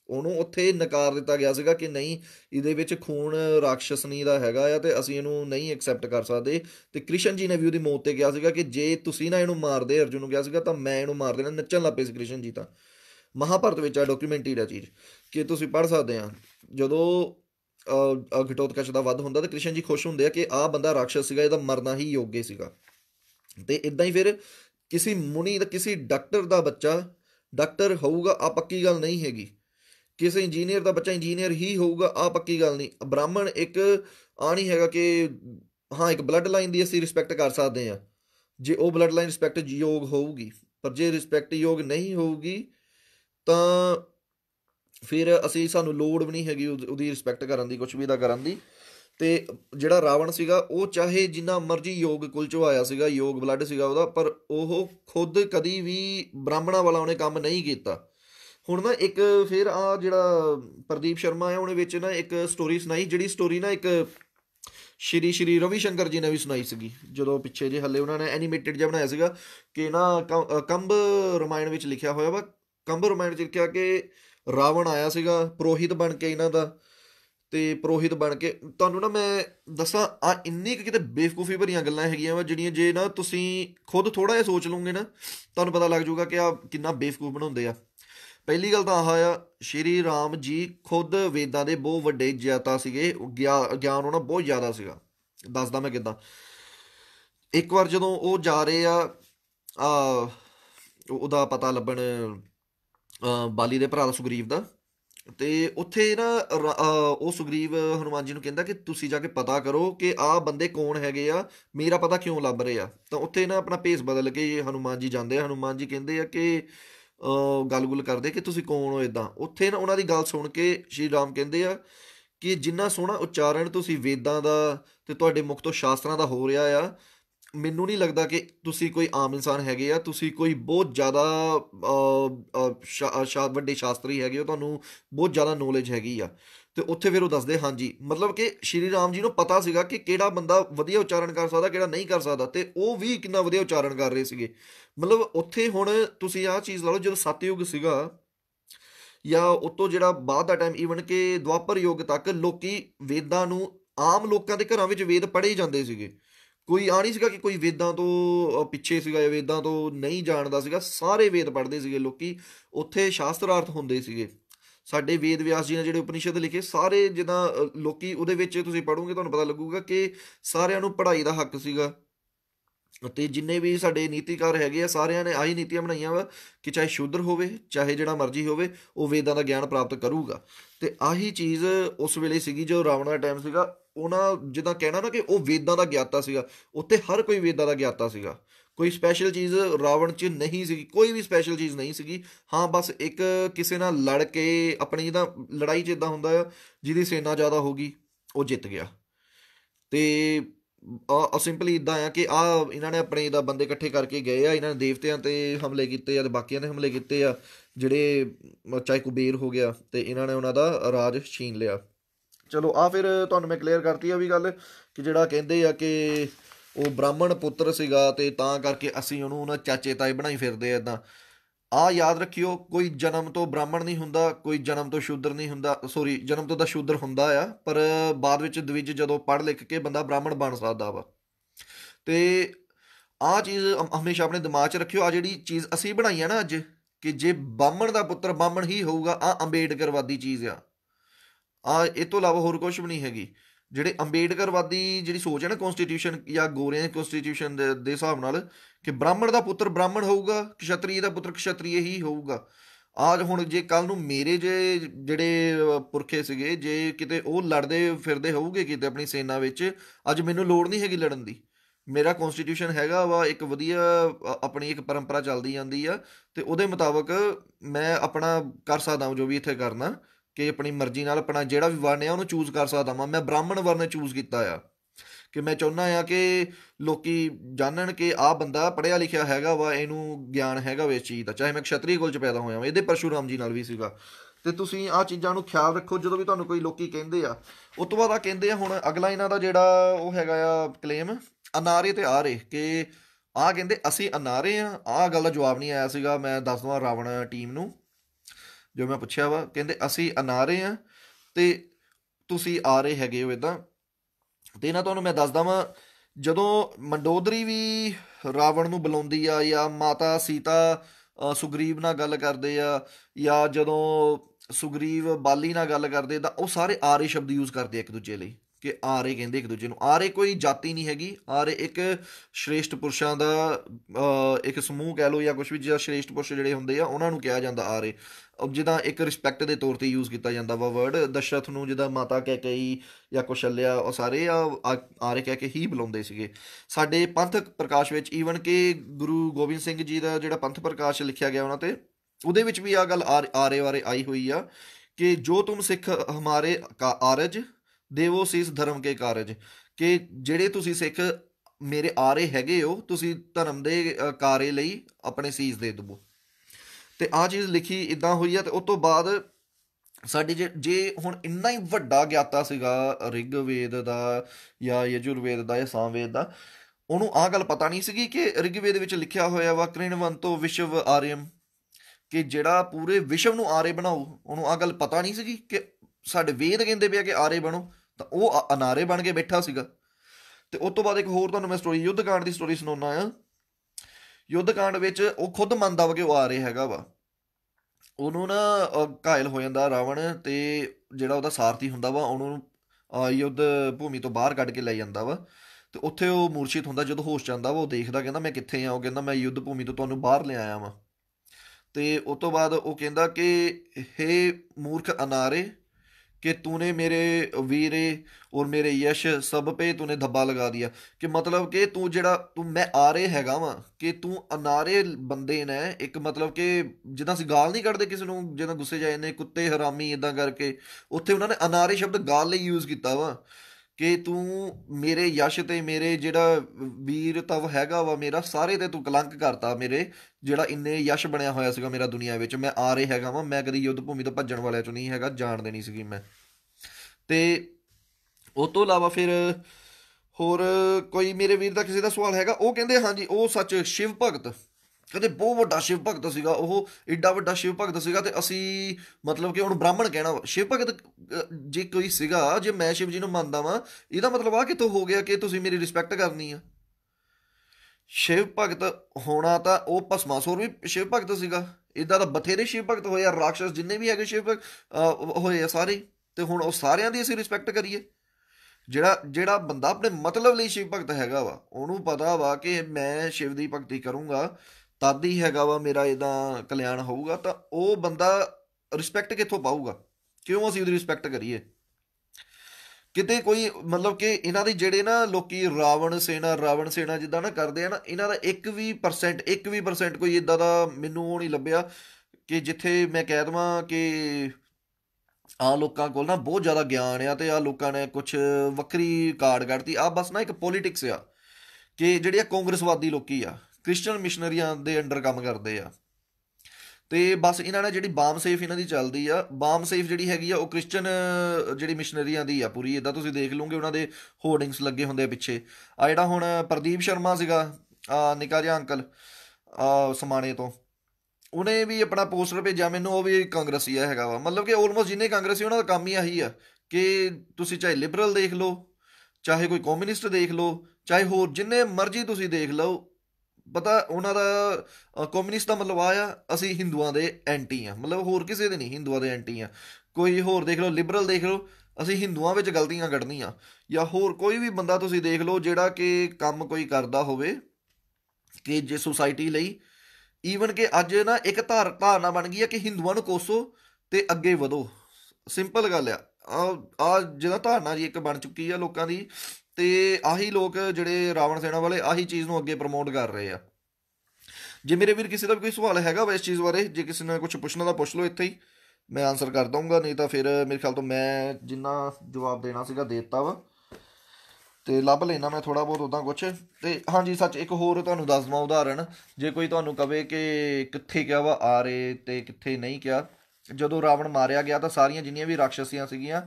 ਉਹਨੂੰ ਉੱਥੇ ਨਕਾਰ ਦਿੱਤਾ ਗਿਆ ਸੀਗਾ ਕਿ ਨਹੀਂ ਇਹਦੇ ਵਿੱਚ ਖੂਨ ਰਾਖਸ਼ਸਨੀ ਦਾ ਹੈਗਾ ਆ ਤੇ ਅਸੀਂ ਇਹਨੂੰ ਨਹੀਂ ਐਕਸੈਪਟ ਕਰ ਸਕਦੇ ਤੇ ਕ੍ਰਿਸ਼ਨ ਜੀ ਨੇ ਵੀ ਉਹਦੀ ਮੌਤ ਤੇ ਕਿਹਾ ਸੀਗਾ ਕਿ ਜੇ ਤੁਸੀਂ ਨਾ ਇਹਨੂੰ ਮਾਰਦੇ ਅਰਜੁਨ ਨੂੰ ਕਿਹਾ ਸੀਗਾ ਤਾਂ ਮੈਂ ਇਹਨੂੰ ਮਾਰ ਦੇਣਾ ਨੱਚਣ ਲੱਪੇ ਸੀ ਕ੍ਰਿਸ਼ਨ ਜੀ ਤਾਂ ਮਹਾਭਾਰਤ ਵਿੱਚ ਆ ਡਾਕੂਮੈਂਟਰੀ ਦਾ ਚੀਜ਼ ਕਿ ਤੁਸੀਂ ਪੜ੍ਹ ਸਕਦੇ ਆ ਜਦੋਂ ਘਟੋਤਕਚ ਦਾ ਵੱਧ ਹੁੰਦਾ ਤੇ ਕ੍ਰਿਸ਼ਨ ਜੀ ਖੁਸ਼ ਹੁੰਦੇ ਆ ਕਿ ਆ ਬੰਦਾ ਰਾਖਸ਼ ਸੀਗਾ ਇਹਦਾ ਮਰਨਾ ਹੀ ਯੋਗ ਸੀਗਾ ਤੇ ਇਦਾਂ ਹੀ ਫਿਰ ਕਿਸੇ ਮੁਨੀ ਦਾ ਕਿਸੇ ਡਾਕਟਰ ਦਾ ਬੱਚਾ ਡਾਕਟਰ ਹੋਊਗਾ ਆ ਪੱਕੀ ਗੱਲ ਨਹੀਂ ਹੈਗੀ ਕਿਸੇ ਇੰਜੀਨੀਅਰ ਦਾ ਬੱਚਾ ਇੰਜੀਨੀਅਰ ਹੀ ਹੋਊਗਾ ਆ ਪੱਕੀ ਗੱਲ ਨਹੀਂ ਬ੍ਰਾਹਮਣ ਇੱਕ ਆ ਨਹੀਂ ਹੈਗਾ ਕਿ ਹਾਂ ਇੱਕ ਬਲੱਡ ਲਾਈਨ ਦੀ ਅਸੀਂ ਰਿਸਪੈਕਟ ਕਰ ਸਕਦੇ ਆ ਜੇ ਉਹ ਬਲੱਡ ਲਾਈਨ ਰਿਸਪੈਕਟ ਯੋਗ ਹੋਊਗੀ ਪਰ ਜੇ ਰਿਸਪੈਕਟ ਯੋਗ ਨਹੀਂ ਹੋਊਗੀ ਤਾਂ ਫਿਰ ਅਸੀਂ ਸਾਨੂੰ ਲੋੜ ਵੀ ਨਹੀਂ ਹੈਗੀ ਉਹਦੀ ਰਿਸਪੈਕਟ ਕਰਨ ਦੀ ਕੁਝ ਵੀ ਦਾ ਕਰਨ ਦੀ ਤੇ ਜਿਹੜਾ ਰਾਵਣ ਸੀਗਾ ਉਹ ਚਾਹੇ ਜਿੰਨਾ ਮਰਜੀ ਯੋਗ ਕੁਲ ਚੋਂ ਆਇਆ ਸੀਗਾ ਯੋਗ ਬਲੱਡ ਸੀਗਾ ਉਹਦਾ ਪਰ ਉਹ ਖੁਦ ਕਦੀ ਵੀ ਬ੍ਰਾਹਮਣਾ ਵਾਲਾ ਉਹਨੇ ਕੰਮ ਨਹੀਂ ਕੀਤਾ ਹੁਣ ਨਾ ਇੱਕ ਫਿਰ ਆ ਜਿਹੜਾ ਪ੍ਰਦੀਪ ਸ਼ਰਮਾ ਆ ਉਹਨੇ ਵਿੱਚ ਨਾ ਇੱਕ ਸਟੋਰੀ ਸੁਣਾਈ ਜਿਹੜੀ ਸਟੋਰੀ ਨਾ ਇੱਕ ਸ਼੍ਰੀ ਸ਼੍ਰੀ ਰਵੀ ਸ਼ੰਕਰ ਜੀ ਨੇ ਵੀ ਸੁਣਾਈ ਸੀਗੀ ਜਦੋਂ ਪਿੱਛੇ ਜੇ ਹੱਲੇ ਉਹਨਾਂ ਨੇ ਐਨੀਮੇਟਿਡ ਜਿਹਾ ਬਣਾਇਆ ਸੀਗਾ ਕਿ ਨਾ ਕੰਬ ਰਮਾਇਣ ਵਿੱਚ ਲਿਖਿਆ ਹੋਇਆ ਵਾ ਕੰਬ ਰਮਾਇਣ ਵਿੱਚ ਲਿਖਿਆ ਕਿ ਰਾਵਣ ਆਇਆ ਸੀਗਾ ਪ੍ਰੋਹਿਤ ਬਣ ਕੇ ਇਹਨਾਂ ਦਾ ਤੇ ਪ੍ਰੋਹਿਤ ਬਣ ਕੇ ਤੁਹਾਨੂੰ ਨਾ ਮੈਂ ਦੱਸਾਂ ਆ ਇੰਨੀ ਕਿਤੇ ਬੇਵਕੂਫੀ ਭਰੀਆਂ ਗੱਲਾਂ ਹੈਗੀਆਂ ਵਾ ਜਿਹੜੀਆਂ ਜੇ ਨਾ ਤੁਸੀਂ ਖੁਦ ਥੋੜਾ ਜਿਹਾ ਸੋਚ ਲਓਗੇ ਨਾ ਤੁਹਾਨੂੰ ਪਤਾ ਲੱਗ ਜਾਊਗਾ ਕਿ ਆ ਕਿੰਨਾ ਬੇਵਕੂਫ ਬਣਾਉਂਦੇ ਆ ਪਹਿਲੀ ਗੱਲ ਤਾਂ ਆਹ ਆ ਸ਼੍ਰੀ ਰਾਮ ਜੀ ਖੁਦ ਵੇਦਾਂ ਦੇ ਬਹੁਤ ਵੱਡੇ ਗਿਆਤਾ ਸੀਗੇ ਗਿਆਨ ਉਹਨਾਂ ਬਹੁਤ ਜ਼ਿਆਦਾ ਸੀਗਾ ਦੱਸਦਾ ਮੈਂ ਕਿਦਾਂ ਇੱਕ ਵਾਰ ਜਦੋਂ ਉਹ ਜਾ ਰਹੇ ਆ ਆ ਉਹਦਾ ਪਤਾ ਲੱਭਣ ਬਾਲੀ ਦੇ ਭਰਾ ਦਾ ਸੁਗਰੀਵ ਦਾ ਤੇ ਉੱਥੇ ਨਾ ਉਹ ਸੁਗਰੀਵ ਹਨੂਮਾਨ ਜੀ ਨੂੰ ਕਹਿੰਦਾ ਕਿ ਤੁਸੀਂ ਜਾ ਕੇ ਪਤਾ ਕਰੋ ਕਿ ਆਹ ਬੰਦੇ ਕੌਣ ਹੈਗੇ ਆ ਮੇਰਾ ਪਤਾ ਕਿਉਂ ਲੱਭ ਰਹੇ ਆ ਤਾਂ ਉੱਥੇ ਨਾ ਆਪਣਾ ਪੇਸ ਬਦਲ ਕੇ ਹਨੂਮਾਨ ਜੀ ਜਾਂਦੇ ਆ ਹਨੂਮਾਨ ਜੀ ਕਹਿੰਦੇ ਆ ਕਿ ਗੱਲ-ਗੁਲ ਕਰਦੇ ਕਿ ਤੁਸੀਂ ਕੌਣ ਹੋ ਇਦਾਂ ਉੱਥੇ ਨਾ ਉਹਨਾਂ ਦੀ ਗੱਲ ਸੁਣ ਕੇ ਸ਼੍ਰੀ ਰਾਮ ਕਹਿੰਦੇ ਆ ਕਿ ਜਿੰਨਾ ਸੋਹਣਾ ਉਚਾਰਨ ਤੁਸੀਂ ਵੇਦਾਂ ਦਾ ਤੇ ਤੁਹਾਡੇ ਮੁਖ ਤੋਂ ਸ਼ਾਸਤਰਾਂ ਦਾ ਹੋ ਰਿਹਾ ਆ ਮੈਨੂੰ ਨਹੀਂ ਲੱਗਦਾ ਕਿ ਤੁਸੀਂ ਕੋਈ ਆਮ ਇਨਸਾਨ ਹੈਗੇ ਆ ਤੁਸੀਂ ਕੋਈ ਬਹੁਤ ਜ਼ਿਆਦਾ ਸ਼ਾ ਵੱਡੇ ਸ਼ਾਸਤਰੀ ਹੈਗੇ ਹੋ ਤੁਹਾਨੂੰ ਬਹੁਤ ਜ਼ਿਆਦਾ ਨੋਲੇਜ ਹੈਗੀ ਆ ਤੇ ਉੱਥੇ ਫਿਰ ਉਹ ਦੱਸਦੇ ਹਾਂਜੀ ਮਤਲਬ ਕਿ ਸ਼੍ਰੀ ਰਾਮ ਜੀ ਨੂੰ ਪਤਾ ਸੀਗਾ ਕਿ ਕਿਹੜਾ ਬੰਦਾ ਵਧੀਆ ਉਚਾਰਨ ਕਰ ਸਕਦਾ ਕਿਹੜਾ ਨਹੀਂ ਕਰ ਸਕਦਾ ਤੇ ਉਹ ਵੀ ਕਿੰਨਾ ਵਧੀਆ ਉਚਾਰਨ ਕਰ ਰਹੇ ਸੀਗੇ ਮਤਲਬ ਉੱਥੇ ਹੁਣ ਤੁਸੀਂ ਆਹ ਚੀਜ਼ ਲਾ ਲਓ ਜਦੋਂ ਸਤਿਯੁਗ ਸੀਗਾ ਜਾਂ ਉਤੋਂ ਜਿਹੜਾ ਬਾਅਦ ਦਾ ਟਾਈਮ ਈਵਨ ਕਿ ਦੁਆਪਰ ਯੁੱਗ ਤੱਕ ਲੋਕੀ ਵੇਦਾਂ ਨੂੰ ਆਮ ਲੋਕਾਂ ਦੇ ਘਰਾਂ ਵਿੱਚ ਵੇਦ ਪੜ੍ਹੇ ਜਾਂਦੇ ਸੀਗੇ ਕੋਈ ਆ ਨਹੀਂ ਸੀਗਾ ਕਿ ਕੋਈ ਵੇਦਾਂ ਤੋਂ ਪਿੱਛੇ ਸੀਗਾ ਜਾਂ ਵੇਦਾਂ ਤੋਂ ਨਹੀਂ ਜਾਣਦਾ ਸੀਗਾ ਸਾਰੇ ਵੇਦ ਪੜ੍ਹਦੇ ਸੀਗੇ ਲੋਕੀ ਉੱਥੇ ਸ਼ਾਸਤਰਾਰਥ ਹੁੰਦੇ ਸੀਗੇ ਸਾਡੇ ਵੇਦ ਵਿਆਸ ਜੀ ਨੇ ਜਿਹੜੇ ਉਪਨਿਸ਼ਦ ਲਿਖੇ ਸਾਰੇ ਜਿੱਦਾਂ ਲੋਕੀ ਉਹਦੇ ਵਿੱਚ ਤੁਸੀਂ ਪੜੋਗੇ ਤੁਹਾਨੂੰ ਪਤਾ ਲੱਗੂਗਾ ਕਿ ਸਾਰਿਆਂ ਨੂੰ ਪੜ੍ਹਾਈ ਦਾ ਹੱਕ ਸੀਗਾ ਅਤੇ ਜਿੰਨੇ ਵੀ ਸਾਡੇ ਨੀਤੀਕਾਰ ਹੈਗੇ ਆ ਸਾਰਿਆਂ ਨੇ ਆਹੀ ਨੀਤੀਆਂ ਬਣਾਈਆਂ ਵਾ ਕਿ ਚਾਹੇ ਸ਼ੂਦਰ ਹੋਵੇ ਚਾਹੇ ਜਿਹੜਾ ਮਰਜ਼ੀ ਹੋਵੇ ਉਹ ਵੇਦਾਂ ਦਾ ਗਿਆਨ ਪ੍ਰਾਪਤ ਕਰੂਗਾ ਤੇ ਆਹੀ ਚੀਜ਼ ਉਸ ਵੇਲੇ ਸੀਗੀ ਜੋ ਰਾਵਣ ਦਾ ਟਾਈਮ ਸੀਗਾ ਉਹਨਾਂ ਜਿੱਦਾਂ ਕਹਿਣਾ ਨਾ ਕਿ ਉਹ ਵੇਦਾਂ ਦਾ ਗਿਆਤਾ ਸੀਗਾ ਉੱਥੇ ਹਰ ਕੋਈ ਵੇਦਾਂ ਦਾ ਗਿਆਤਾ ਸੀਗਾ ਕੋਈ ਸਪੈਸ਼ਲ ਚੀਜ਼ ਰਾਵਣ 'ਚ ਨਹੀਂ ਸੀਗੀ ਕੋਈ ਵੀ ਸਪੈਸ਼ਲ ਚੀਜ਼ ਨਹੀਂ ਸੀਗੀ ਹਾਂ ਬਸ ਇੱਕ ਕਿਸੇ ਨਾਲ ਲੜ ਕੇ ਆਪਣੀ ਜਿਹਦਾ ਲੜਾਈ 'ਚ ਇਦਾਂ ਹੁੰਦਾ ਆ ਜਿਹਦੀ ਸੈਨਾ ਜ਼ਿਆਦਾ ਹੋਗੀ ਉਹ ਜਿੱਤ ਗਿਆ ਤੇ ਆ ਸਿੰਪਲੀ ਇਦਾਂ ਆ ਕਿ ਆ ਇਹਨਾਂ ਨੇ ਆਪਣੇ ਦਾ ਬੰਦੇ ਇਕੱਠੇ ਕਰਕੇ ਗਏ ਆ ਇਹਨਾਂ ਨੇ ਦੇਵਤਿਆਂ ਤੇ ਹਮਲੇ ਕੀਤੇ ਆ ਤੇ ਬਾਕੀਆਂ ਨੇ ਹਮਲੇ ਕੀਤੇ ਆ ਜਿਹੜੇ ਚਾਹੇ ਕੁਬੇਰ ਹੋ ਗਿਆ ਤੇ ਇਹਨਾਂ ਨੇ ਉਹਨਾਂ ਦਾ ਰਾਜ ਛੀਨ ਲਿਆ ਚਲੋ ਆ ਫਿਰ ਤੁਹਾਨੂੰ ਮੈਂ ਕਲੀਅਰ ਕਰਤੀ ਆ ਵੀ ਗੱਲ ਕਿ ਜਿਹੜਾ ਕਹਿੰਦੇ ਆ ਕਿ ਉਹ ਬ੍ਰਾਹਮਣ ਪੁੱਤਰ ਸੀਗਾ ਤੇ ਤਾਂ ਕਰਕੇ ਅਸੀਂ ਉਹਨੂੰ ਉਹਨਾਂ ਚਾਚੇ ਤਾਏ ਬਣਾਈ ਫਿਰਦੇ ਆ ਇਦਾਂ ਆ ਯਾਦ ਰੱਖਿਓ ਕੋਈ ਜਨਮ ਤੋਂ ਬ੍ਰਾਹਮਣ ਨਹੀਂ ਹੁੰਦਾ ਕੋਈ ਜਨਮ ਤੋਂ ਸ਼ੂਦਰ ਨਹੀਂ ਹੁੰਦਾ ਸੌਰੀ ਜਨਮ ਤੋਂ ਤਾਂ ਸ਼ੂਦਰ ਹੁੰਦਾ ਆ ਪਰ ਬਾਅਦ ਵਿੱਚ ਦਵਿਜ ਜਦੋਂ ਪੜ ਲਿਖ ਕੇ ਬੰਦਾ ਬ੍ਰਾਹਮਣ ਬਣ ਸਕਦਾ ਵਾ ਤੇ ਆ ਚੀਜ਼ ਹਮੇਸ਼ਾ ਆਪਣੇ ਦਿਮਾਗ 'ਚ ਰੱਖਿਓ ਆ ਜਿਹੜੀ ਚੀਜ਼ ਅਸੀਂ ਬਣਾਈ ਆ ਨਾ ਅੱਜ ਕਿ ਜੇ ਬਾਹਮਣ ਦਾ ਪੁੱਤਰ ਬਾਹਮਣ ਹੀ ਹੋਊਗਾ ਆ ਅੰਬੇਡਕਰਵਾਦੀ ਚੀਜ਼ ਆ ਆ ਇਹ ਤੋਂ ਇਲਾਵਾ ਹੋਰ ਕੁਝ ਵੀ ਨਹੀਂ ਹੈਗੀ ਜਿਹੜੇ ਅੰਬੇਡਕਰਵਾਦੀ ਜਿਹੜੀ ਸੋਚ ਹੈ ਨਾ ਕਨਸਟੀਟਿਊਸ਼ਨ ਜਾਂ ਗੋਰਿਆਂ ਕਨਸਟੀਟਿਊਸ਼ਨ ਦੇ ਹਿਸਾਬ ਨਾਲ ਕਿ ਬ੍ਰਾਹਮਣ ਦਾ ਪੁੱਤਰ ਬ੍ਰਾਹਮਣ ਹੋਊਗਾ ਕਸ਼ਤਰੀ ਦਾ ਪੁੱਤਰ ਕਸ਼ਤਰੀ ਹੀ ਹੋਊਗਾ ਆਜ ਹੁਣ ਜੇ ਕੱਲ ਨੂੰ ਮੇਰੇ ਜੇ ਜਿਹੜੇ ਪੁਰਖੇ ਸੀਗੇ ਜੇ ਕਿਤੇ ਉਹ ਲੜਦੇ ਫਿਰਦੇ ਹੋਊਗੇ ਕਿਤੇ ਆਪਣੀ ਸੈਨਾ ਵਿੱਚ ਅੱਜ ਮੈਨੂੰ ਲੋੜ ਨਹੀਂ ਹੈਗੀ ਲੜਨ ਦੀ ਮੇਰਾ ਕਨਸਟੀਟਿਊਸ਼ਨ ਹੈਗਾ ਵਾ ਇੱਕ ਵਧੀਆ ਆਪਣੀ ਇੱਕ ਪਰੰਪਰਾ ਚੱਲਦੀ ਜਾਂਦੀ ਆ ਤੇ ਉਹਦੇ ਮੁਤਾਬਕ ਮੈਂ ਆਪਣਾ ਕਰ ਸਕਦਾ ਜੋ ਵੀ ਇੱਥੇ ਕਰਨਾ ਕਿ ਆਪਣੀ ਮਰਜ਼ੀ ਨਾਲ ਆਪਣਾ ਜਿਹੜਾ ਵੀ ਵਰਨ ਆ ਉਹਨੂੰ ਚੂਜ਼ ਕਰ ਸਕਦਾ ਮੈਂ ਮੈਂ ਬ੍ਰਾਹਮਣ ਵਰਨ ਚੂਜ਼ ਕੀਤਾ ਆ ਕਿ ਮੈਂ ਚਾਹੁੰਦਾ ਆ ਕਿ ਲੋਕੀ ਜਾਣਨ ਕਿ ਆ ਬੰਦਾ ਪੜਿਆ ਲਿਖਿਆ ਹੈਗਾ ਵਾ ਇਹਨੂੰ ਗਿਆਨ ਹੈਗਾ ਵੇ ਚੀਜ਼ ਦਾ ਚਾਹੇ ਮੈਂ ਖਸ਼ਤਰੀ ਕੁਲ ਚ ਪੈਦਾ ਹੋਇਆ ਵਾ ਇਹਦੇ ਪਰਸ਼ੂਰਾਮ ਜੀ ਨਾਲ ਵੀ ਸੀਗਾ ਤੇ ਤੁਸੀਂ ਆ ਚੀਜ਼ਾਂ ਨੂੰ ਖਿਆਲ ਰੱਖੋ ਜਦੋਂ ਵੀ ਤੁਹਾਨੂੰ ਕੋਈ ਲੋਕੀ ਕਹਿੰਦੇ ਆ ਉਸ ਤੋਂ ਬਾਅਦ ਆ ਕਹਿੰਦੇ ਆ ਹੁਣ ਅਗਲਾ ਇਹਨਾਂ ਦਾ ਜਿਹੜਾ ਉਹ ਹੈਗਾ ਆ ਕਲੇਮ ਅਨਾਰੇ ਤੇ ਆਰੇ ਕਿ ਆ ਕਹਿੰਦੇ ਅਸੀਂ ਅਨਾਰੇ ਆ ਆ ਗੱਲ ਦਾ ਜਵਾਬ ਨਹੀਂ ਆਇਆ ਸੀਗਾ ਮੈਂ ਦੱਸ ਦਵਾਂ ਰਾਵਣ ਟੀਮ ਨੂੰ ਜੋ ਮੈਂ ਪੁੱਛਿਆ ਵਾ ਕਹਿੰਦੇ ਅਸੀਂ ਅਨਾਰੇ ਆ ਤੇ ਤੁਸੀਂ ਆ ਰਹੇ ਹੈਗੇ ਹੋ ਇਦਾਂ ਤੇ ਇਹਨਾਂ ਤੁਹਾਨੂੰ ਮੈਂ ਦੱਸਦਾ ਵਾਂ ਜਦੋਂ ਮੰਡੋਦਰੀ ਵੀ ਰਾਵਣ ਨੂੰ ਬੁਲਾਉਂਦੀ ਆ ਜਾਂ ਮਾਤਾ ਸੀਤਾ ਸੁਗਰੀਵ ਨਾਲ ਗੱਲ ਕਰਦੇ ਆ ਜਾਂ ਜਦੋਂ ਸੁਗਰੀਵ ਬਾਲੀ ਨਾਲ ਗੱਲ ਕਰਦੇ ਤਾਂ ਉਹ ਸਾਰੇ ਆਰੇ ਸ਼ਬਦ ਯੂਜ਼ ਕਰਦੇ ਇੱਕ ਦੂਜੇ ਲਈ ਕਿ ਆਰੇ ਕਹਿੰਦੇ ਇੱਕ ਦੂਜੇ ਨੂੰ ਆਰੇ ਕੋਈ ਜਾਤੀ ਨਹੀਂ ਹੈਗੀ ਆਰੇ ਇੱਕ ਸ਼੍ਰੇਸ਼ਟ ਪੁਰਸ਼ਾਂ ਦਾ ਇੱਕ ਸਮੂਹ ਕਹਿ ਲੋ ਜਾਂ ਕੁਝ ਵੀ ਜਿਹੜਾ ਸ਼੍ਰੇਸ਼ਟ ਪੁਰਸ਼ ਜਿਹੜੇ ਹੁੰਦੇ ਆ ਉਹਨਾਂ ਨੂੰ ਕਿਹਾ ਜਾਂਦਾ ਆਰੇ ਜਿੱਦਾਂ ਇੱਕ ਰਿਸਪੈਕਟ ਦੇ ਤੌਰ ਤੇ ਯੂਜ਼ ਕੀਤਾ ਜਾਂਦਾ ਵਾ ਵਰਡ ਦਸ਼ਰਥ ਨੂੰ ਜਿਹਦਾ ਮਾਤਾ ਕਹਿ ਕੇ ਹੀ ਜਾਂ ਕੁਸ਼ਲਿਆ ਉਹ ਸਾਰੇ ਆ ਆਰੇ ਕਹਿ ਕੇ ਹੀ ਬੁਲਾਉਂਦੇ ਸੀਗੇ ਸਾਡੇ ਪੰਥ ਪ੍ਰਕਾਸ਼ ਵਿੱਚ ਈਵਨ ਕਿ ਗੁਰੂ ਗੋਬਿੰਦ ਸਿੰਘ ਜੀ ਦਾ ਜਿਹੜਾ ਪੰਥ ਪ੍ਰਕਾਸ਼ ਲਿਖਿਆ ਗਿਆ ਉਹਨਾਂ ਤੇ ਉਹਦੇ ਵਿੱਚ ਵੀ ਆ ਗੱਲ ਆਰੇ ਬਾਰੇ ਆਈ ਹੋਈ ਆ ਕਿ ਜੋ ਤੁਮ ਸਿੱਖ ਹਮਾਰੇ ਆਰਜ ਦੇਵੋ ਸੀਸ ਧਰਮ ਕੇ ਕਾਰਜ ਕਿ ਜਿਹੜੇ ਤੁਸੀਂ ਸਿੱਖ ਮੇਰੇ ਆਰੇ ਹੈਗੇ ਹੋ ਤੁਸੀਂ ਧਰਮ ਦੇ ਕਾਰੇ ਲਈ ਆਪਣੇ ਸੀਸ ਦੇ ਦਿਵੋ ਤੇ ਆ ਚੀਜ਼ ਲਿਖੀ ਇਦਾਂ ਹੋਈ ਆ ਤੇ ਉਸ ਤੋਂ ਬਾਅਦ ਸਾਡੀ ਜੇ ਹੁਣ ਇੰਨਾ ਹੀ ਵੱਡਾ ਗਿਆਤਾ ਸੀਗਾ ਰਿਗਵੇਦ ਦਾ ਜਾਂ ਯਜੁਰਵੇਦ ਦਾ ਜਾਂ ਸਾਮਵੇਦ ਦਾ ਉਹਨੂੰ ਆ ਗੱਲ ਪਤਾ ਨਹੀਂ ਸੀਗੀ ਕਿ ਰਿਗਵੇਦ ਵਿੱਚ ਲਿਖਿਆ ਹੋਇਆ ਵਾ ਕ੍ਰਿਣਵੰਤੋ ਵਿਸ਼ਵ ਆਰਯਮ ਕਿ ਜਿਹੜਾ ਪੂਰੇ ਵਿਸ਼ਵ ਨੂੰ ਆਰੇ ਬਣਾਓ ਉਹਨੂੰ ਆ ਗੱਲ ਪਤਾ ਨਹੀਂ ਸੀਗੀ ਕਿ ਸਾਡੇ ਵੇਦ ਕਹਿੰਦੇ ਪਿਆ ਕਿ ਆਰੇ ਬਣੋ ਤਾਂ ਉਹ ਅਨਾਰੇ ਬਣ ਕੇ ਬੈਠਾ ਸੀਗਾ ਤੇ ਉਸ ਤੋਂ ਬਾਅਦ ਇੱਕ ਹੋਰ ਤੁਹਾਨੂੰ ਮੈਂ ਸਟੋਰੀ ਯੁੱਧਕਾਂਡ ਦੀ ਸਟੋਰੀ ਸੁਣਾਉਣਾ ਆ ਯੁੱਧਕਾਂਡ ਵਿੱਚ ਉਹ ਖੁਦ ਮੰਨਦਾ ਵਾ ਕਿ ਉਹ ਆ ਰਿਹਾ ਹੈਗਾ ਵਾ ਉਹਨੂੰ ਨਾ ਘਾਇਲ ਹੋ ਜਾਂਦਾ ਰਾਵਣ ਤੇ ਜਿਹੜਾ ਉਹਦਾ ਸਾਰਥੀ ਹੁੰਦਾ ਵਾ ਉਹਨੂੰ ਯੁੱਧ ਭੂਮੀ ਤੋਂ ਬਾਹਰ ਕੱਢ ਕੇ ਲੈ ਜਾਂਦਾ ਵਾ ਤੇ ਉੱਥੇ ਉਹ ਮੂਰਛਿਤ ਹੁੰਦਾ ਜਦੋਂ ਹੋਸ਼ ਜਾਂਦਾ ਵਾ ਉਹ ਦੇਖਦਾ ਕਹਿੰਦਾ ਮੈਂ ਕਿੱਥੇ ਆ ਉਹ ਕਹਿੰਦਾ ਮੈਂ ਯੁੱਧ ਭੂਮੀ ਤੋਂ ਤੁਹਾਨੂੰ ਬਾਹਰ ਲੈ ਆਇਆ ਵਾਂ ਤੇ ਉਸ ਤੋਂ ਬਾਅਦ ਉਹ ਕਹਿੰਦਾ ਕਿ ਹੇ ਮੂਰਖ ਅਨਾਰੇ ਤੂੰ ਨੇ ਮੇਰੇ ਵੀਰੇ ਔਰ ਮੇਰੇ ਯਸ਼ ਸਭ ਪੇ ਨੇ ਧੱਬਾ ਲਗਾ ਦਿਆ ਕਿ ਮਤਲਬ ਕਿ ਤੂੰ ਜਿਹੜਾ ਤੂੰ ਮੈਂ ਆਰੇ ਹੈਗਾ ਵਾਂ ਕਿ ਤੂੰ ਅਨਾਰੇ ਬੰਦੇ ਨੇ ਇੱਕ ਮਤਲਬ ਕਿ ਜਿੱਦਾਂ ਅਸੀਂ ਗਾਲ ਨਹੀਂ ਕੱਢਦੇ ਕਿਸੇ ਨੂੰ ਜਿੱਦਾਂ ਗੁੱਸੇ ਜਾਏ ਨੇ ਕੁੱਤੇ ਹਰਾਮੀ ਇਦਾਂ ਕਰਕੇ ਉੱਥੇ ਉਹਨਾਂ ਨੇ ਅਨਾਰੇ ਸ਼ਬਦ ਗਾਲ ਲਈ ਯੂਜ਼ ਕੀਤਾ ਵਾ ਕਿ ਤੂੰ ਮੇਰੇ ਯਸ਼ ਤੇ ਮੇਰੇ ਜਿਹੜਾ ਵੀਰ ਤਵ ਹੈਗਾ ਵਾ ਮੇਰਾ ਸਾਰੇ ਤੇ ਤੂੰ ਕਲੰਕ ਕਰਤਾ ਮੇਰੇ ਜਿਹੜਾ ਇੰਨੇ ਯਸ਼ ਬਣਿਆ ਹੋਇਆ ਸੀਗਾ ਮੇਰਾ ਦੁਨੀਆ ਵਿੱਚ ਮੈਂ ਆ ਰਿਹਾ ਹੈਗਾ ਵਾ ਮੈਂ ਕਦੀ ਯੁੱਧ ਭੂਮੀ ਤੋਂ ਭੱਜਣ ਵਾਲਿਆ ਚੋਂ ਨਹੀਂ ਹੈਗਾ ਜਾਣ ਦੇਣੀ ਸੀਗੀ ਮੈਂ ਤੇ ਉਹ ਤੋਂ ਇਲਾਵਾ ਫਿਰ ਹੋਰ ਕੋਈ ਮੇਰੇ ਵੀਰ ਦਾ ਕਿਸੇ ਦਾ ਸਵਾਲ ਹੈਗਾ ਉਹ ਕਹਿੰਦੇ ਹਾਂਜੀ ਉਹ ਸੱਚ ਸ਼ਿਵ ਭਗਤ ਕਹਿੰਦੇ ਬਹੁਤ ਵੱਡਾ ਸ਼ਿਵ ਭਗਤ ਸੀਗਾ ਉਹ ਐਡਾ ਵੱਡਾ ਸ਼ਿਵ ਭਗਤ ਸੀਗਾ ਤੇ ਅਸੀਂ ਮਤਲਬ ਕਿ ਹੁਣ ਬ੍ਰਾਹਮਣ ਕਹਿਣਾ ਸ਼ਿਵ ਭਗਤ ਜੇ ਕੋਈ ਸੀਗਾ ਜੇ ਮੈਂ ਸ਼ਿਵ ਜੀ ਨੂੰ ਮੰਨਦਾ ਵਾਂ ਇਹਦਾ ਮਤਲਬ ਆ ਕਿ ਤੋ ਹੋ ਗਿਆ ਕਿ ਤੁਸੀਂ ਮੇਰੀ ਰਿਸਪੈਕਟ ਕਰਨੀ ਆ ਸ਼ਿਵ ਭਗਤ ਹੋਣਾ ਤਾਂ ਉਹ ਭਸਮਾਸੁਰ ਵੀ ਸ਼ਿਵ ਭਗਤ ਸੀਗਾ ਇਦਾਂ ਦਾ ਬਥੇਰੇ ਸ਼ਿਵ ਭਗਤ ਹੋਏ ਆ ਰਾਖਸ਼ ਜਿੰਨੇ ਵੀ ਹੈਗੇ ਸ਼ਿਵ ਭਗਤ ਹੋਏ ਆ ਸਾਰੇ ਤੇ ਹੁਣ ਉਹ ਸਾਰਿਆਂ ਦੀ ਅਸੀਂ ਰਿਸਪੈਕਟ ਕਰੀਏ ਜਿਹੜਾ ਜਿਹੜਾ ਬੰਦਾ ਆਪਣੇ ਮਤਲਬ ਲਈ ਸ਼ਿਵ ਭਗਤ ਹੈਗਾ ਵਾ ਉਹਨੂੰ ਪਤਾ ਵਾ ਕਿ ਮੈਂ ਸ਼ਿਵ ਦੀ ਭਗਤੀ ਕਰੂੰਗਾ ਤਦ ਹੀ ਹੈਗਾ ਵਾ ਮੇਰਾ ਇਹਦਾ ਕਲਿਆਣ ਹੋਊਗਾ ਤਾਂ ਉਹ ਬੰਦਾ ਰਿਸਪੈਕਟ ਕਿੱਥੋਂ ਪਾਊਗਾ ਕਿਉਂ ਅਸੀਂ ਉਹਦੀ ਰਿਸਪੈਕਟ ਕਰੀਏ ਕਿਤੇ ਕੋਈ ਮਤਲਬ ਕਿ ਇਹਨਾਂ ਦੇ ਜਿਹੜੇ ਨਾ ਲੋਕੀ ਰਾਵਣ ਸੇਨਾ ਰਾਵਣ ਸੇਨਾ ਜਿੱਦਾਂ ਨਾ ਕਰਦੇ ਆ ਨਾ ਇਹਨਾਂ ਦਾ 1% 1% ਕੋਈ ਇਦਾਂ ਦਾ ਮੈਨੂੰ ਉਹ ਨਹੀਂ ਲੱਭਿਆ ਕਿ ਜਿੱਥੇ ਮੈਂ ਕਹਿ ਦਵਾਂ ਕਿ ਆ ਲੋਕਾਂ ਕੋਲ ਨਾ ਬਹੁਤ ਜ਼ਿਆਦਾ ਗਿਆਨ ਆ ਤੇ ਆ ਲੋਕਾਂ ਨੇ ਕੁਝ ਵੱਖਰੀ ਕਾਰਡ ਕੱਢਤੀ ਆ ਬਸ ਨਾ ਇੱਕ ਪੋਲਿਟਿਕਸ ਆ ਕਿ ਜਿਹੜੇ ਕਾਂਗਰਸਵਾਦੀ ਲੋਕੀ ਆ ਕ੍ਰਿਸਚੀਅਨ ਮਿਸ਼ਨਰੀਆਂ ਦੇ ਅੰਡਰ ਕੰਮ ਕਰਦੇ ਆ ਤੇ ਬਸ ਇਹਨਾਂ ਨੇ ਜਿਹੜੀ ਬਾਮ ਸੇਫ ਇਹਨਾਂ ਦੀ ਚੱਲਦੀ ਆ ਬਾਮ ਸੇਫ ਜਿਹੜੀ ਹੈਗੀ ਆ ਉਹ ਕ੍ਰਿਸਚੀਅਨ ਜਿਹੜੀ ਮਿਸ਼ਨਰੀਆਂ ਦੀ ਆ ਪੂਰੀ ਇਦਾਂ ਤੁਸੀਂ ਦੇਖ ਲਓਗੇ ਉਹਨਾਂ ਦੇ ਹੋਰਡਿੰਗਸ ਲੱਗੇ ਹੁੰਦੇ ਆ ਪਿੱਛੇ ਆ ਜਿਹੜਾ ਹੁਣ ਪ੍ਰਦੀਪ ਸ਼ਰਮਾ ਸੀਗਾ ਆ ਨਿਕਾ ਜੀ ਅੰਕਲ ਆ ਸਮਾਣੇ ਤੋਂ ਉਹਨੇ ਵੀ ਆਪਣਾ ਪੋਸਟਰ ਭੇਜਿਆ ਮੈਨੂੰ ਉਹ ਵੀ ਕਾਂਗਰਸੀ ਆ ਹੈਗਾ ਵਾ ਮਤਲਬ ਕਿ ਆਲਮੋਸਟ ਜਿੰਨੇ ਕਾਂਗਰਸੀ ਉਹਨਾਂ ਦਾ ਕੰਮ ਹੀ ਆਹੀ ਆ ਕਿ ਤੁਸੀਂ ਚਾਹੇ ਲਿਬਰਲ ਦੇਖ ਲਓ ਚਾਹੇ ਕੋਈ ਕਮਿਊਨਿਸਟ ਦੇਖ ਲਓ ਚਾਹੇ ਹੋਰ ਜਿੰਨੇ ਮਰਜ਼ੀ ਤੁਸੀਂ ਦੇਖ ਲਓ ਪਤਾ ਉਹਨਾਂ ਦਾ ਕਮਿਊਨਿਸਟ ਦਾ ਮਤਲਬ ਆ ਅਸੀਂ ਹਿੰਦੂਆਂ ਦੇ ਐਂਟੀ ਆ ਮਤਲਬ ਹੋਰ ਕਿਸੇ ਦੇ ਨਹੀਂ ਹਿੰਦੂਆਂ ਦੇ ਐਂਟੀ ਆ ਕੋਈ ਹੋਰ ਦੇਖ ਲਓ ਲਿਬਰਲ ਦੇਖ ਲਓ ਅਸੀਂ ਹਿੰਦੂਆਂ ਵਿੱਚ ਗਲਤੀਆਂ ਕੱਢਣੀਆਂ ਜਾਂ ਹੋਰ ਕੋਈ ਵੀ ਬੰਦਾ ਤੁਸੀਂ ਦੇਖ ਲਓ ਜਿਹੜਾ ਕਿ ਕੰਮ ਕੋਈ ਕਰਦਾ ਹੋਵੇ ਕਿ ਜੇ ਸੋਸਾਇਟੀ ਲਈ ਈਵਨ ਕਿ ਅੱਜ ਨਾ ਇੱਕ ਧਾਰ ਧਾਰਨਾ ਬਣ ਗਈ ਹੈ ਕਿ ਹਿੰਦੂਆਂ ਨੂੰ ਕੋਸੋ ਤੇ ਅੱਗੇ ਵਧੋ ਸਿੰਪਲ ਗੱਲ ਆ ਆ ਜਿਹੜਾ ਧਾਰਨਾ ਜੀ ਇੱਕ ਬਣ ਚੁੱਕੀ ਆ ਲੋਕਾਂ ਦੀ ਤੇ ਆਹੀ ਲੋਕ ਜਿਹੜੇ ਰਾਵਣ ਸੈਨਾ ਵਾਲੇ ਆਹੀ ਚੀਜ਼ ਨੂੰ ਅੱਗੇ ਪ੍ਰਮੋਟ ਕਰ ਰਹੇ ਆ ਜੇ ਮੇਰੇ ਵੀਰ ਕਿਸੇ ਦਾ ਕੋਈ ਸਵਾਲ ਹੈਗਾ ਵਾ ਇਸ ਚੀਜ਼ ਬਾਰੇ ਜੇ ਕਿਸੇ ਨੇ ਕੁਝ ਪੁੱਛਣਾ ਤਾਂ ਪੁੱਛ ਲਓ ਇੱਥੇ ਹੀ ਮੈਂ ਆਨਸਰ ਕਰ ਦਊਂਗਾ ਨਹੀਂ ਤਾਂ ਫਿਰ ਮੇਰੇ ਖਿਆਲ ਤੋਂ ਮੈਂ ਜਿੰਨਾ ਜਵਾਬ ਦੇਣਾ ਸੀਗਾ ਦੇ ਦਿੱਤਾ ਵਾ ਤੇ ਲੱਭ ਲੈਣਾ ਮੈਂ ਥੋੜਾ ਬਹੁਤ ਉਦਾਂ ਕੁਝ ਤੇ ਹਾਂਜੀ ਸੱਚ ਇੱਕ ਹੋਰ ਤੁਹਾਨੂੰ ਦੱਸ ਦਵਾਂ ਉਦਾਹਰਣ ਜੇ ਕੋਈ ਤੁਹਾਨੂੰ ਕਵੇ ਕਿ ਕਿੱਥੇ ਕਿਹਾ ਵਾ ਆਰੇ ਤੇ ਕਿੱਥੇ ਨਹੀਂ ਕਿਹਾ ਜਦੋਂ ਰਾਵਣ ਮਾਰਿਆ ਗਿਆ ਤਾਂ ਸਾਰੀਆਂ ਜਿੰਨੀਆਂ ਵੀ ਰਾਖਸ਼ਸੀਆਂ ਸੀਗੀਆਂ